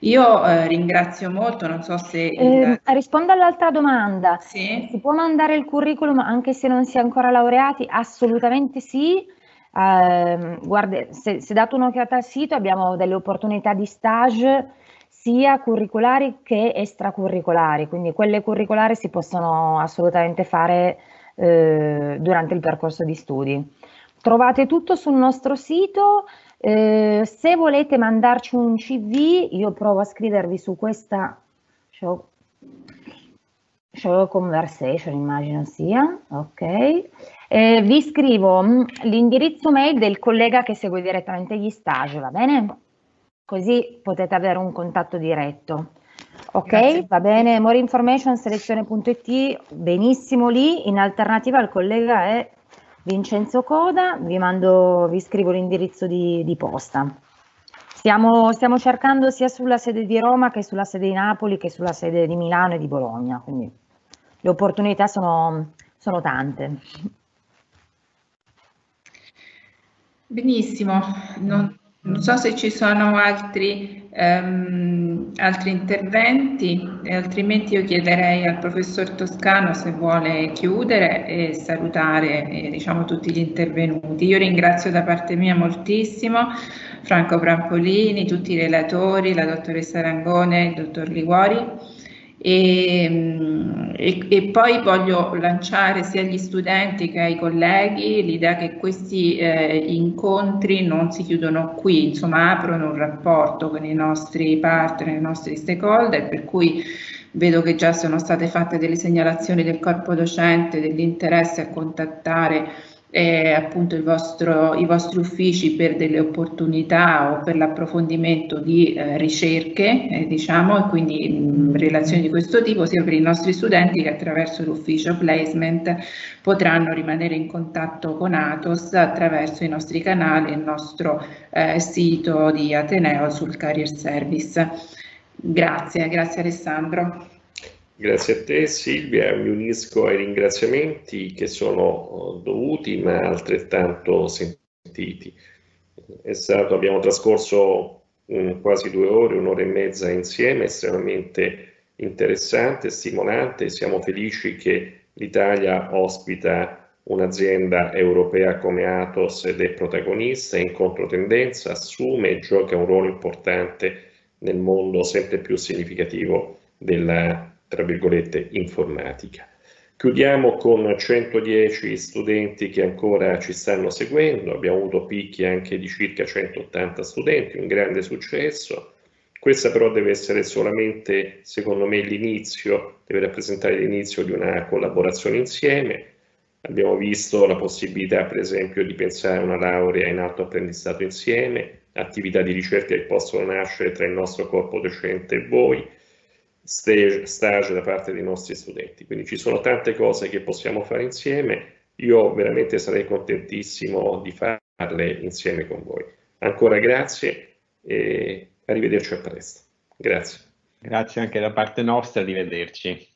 Io eh, ringrazio molto, non so se... Il... Eh, rispondo all'altra domanda. Sì? Si può mandare il curriculum anche se non si è ancora laureati? Assolutamente sì. Eh, guarda, se, se date un'occhiata al sito abbiamo delle opportunità di stage sia curricolari che extracurricolari, quindi quelle curricolari si possono assolutamente fare eh, durante il percorso di studi. Trovate tutto sul nostro sito. Eh, se volete mandarci un CV, io provo a scrivervi su questa show, show conversation, immagino sia, ok. Eh, vi scrivo mm, l'indirizzo mail del collega che segue direttamente gli stage, va bene? Così potete avere un contatto diretto. Ok, Grazie. va bene, moreinformationselezione.it, benissimo lì, in alternativa il collega è Vincenzo Coda, vi, mando, vi scrivo l'indirizzo di, di posta. Stiamo, stiamo, cercando sia sulla sede di Roma che sulla sede di Napoli che sulla sede di Milano e di Bologna, quindi le opportunità sono, sono tante. Benissimo, non non so se ci sono altri, ehm, altri interventi, altrimenti io chiederei al professor Toscano se vuole chiudere e salutare eh, diciamo, tutti gli intervenuti. Io ringrazio da parte mia moltissimo Franco Prampolini, tutti i relatori, la dottoressa Rangone, il dottor Liguori e, e, e, poi voglio lanciare sia agli studenti che ai colleghi l'idea che questi eh, incontri non si chiudono qui, insomma aprono un rapporto con i nostri partner, i nostri stakeholder, per cui vedo che già sono state fatte delle segnalazioni del corpo docente, dell'interesse a contattare eh, appunto vostro, i vostri uffici per delle opportunità o per l'approfondimento di eh, ricerche, eh, diciamo, e quindi mh, mm, relazioni di questo tipo, sia per i nostri studenti che attraverso l'ufficio placement potranno rimanere in contatto con Atos attraverso i nostri canali e il nostro eh, sito di Ateneo sul Career Service. Grazie, grazie Alessandro. Grazie a te Silvia, mi unisco ai ringraziamenti che sono eh, dovuti ma altrettanto sentiti. Stato, abbiamo trascorso um, quasi due ore, un'ora e mezza insieme, estremamente interessante, stimolante, siamo felici che l'Italia ospita un'azienda europea come Atos ed è protagonista, è in controtendenza, assume e gioca un ruolo importante nel mondo sempre più significativo della tra virgolette, informatica. Chiudiamo con 110 studenti che ancora ci stanno seguendo, abbiamo avuto picchi anche di circa 180 studenti, un grande successo. Questa però deve essere solamente, secondo me, l'inizio, deve rappresentare l'inizio di una collaborazione insieme. Abbiamo visto la possibilità, per esempio, di pensare a una laurea in alto apprendistato insieme, attività di ricerca che possono nascere tra il nostro corpo docente e voi, stage, stage da parte dei nostri studenti. Quindi ci sono tante cose che possiamo fare insieme. Io veramente sarei contentissimo di farle insieme con voi. Ancora grazie e arrivederci a presto. Grazie. Grazie anche da parte nostra, arrivederci.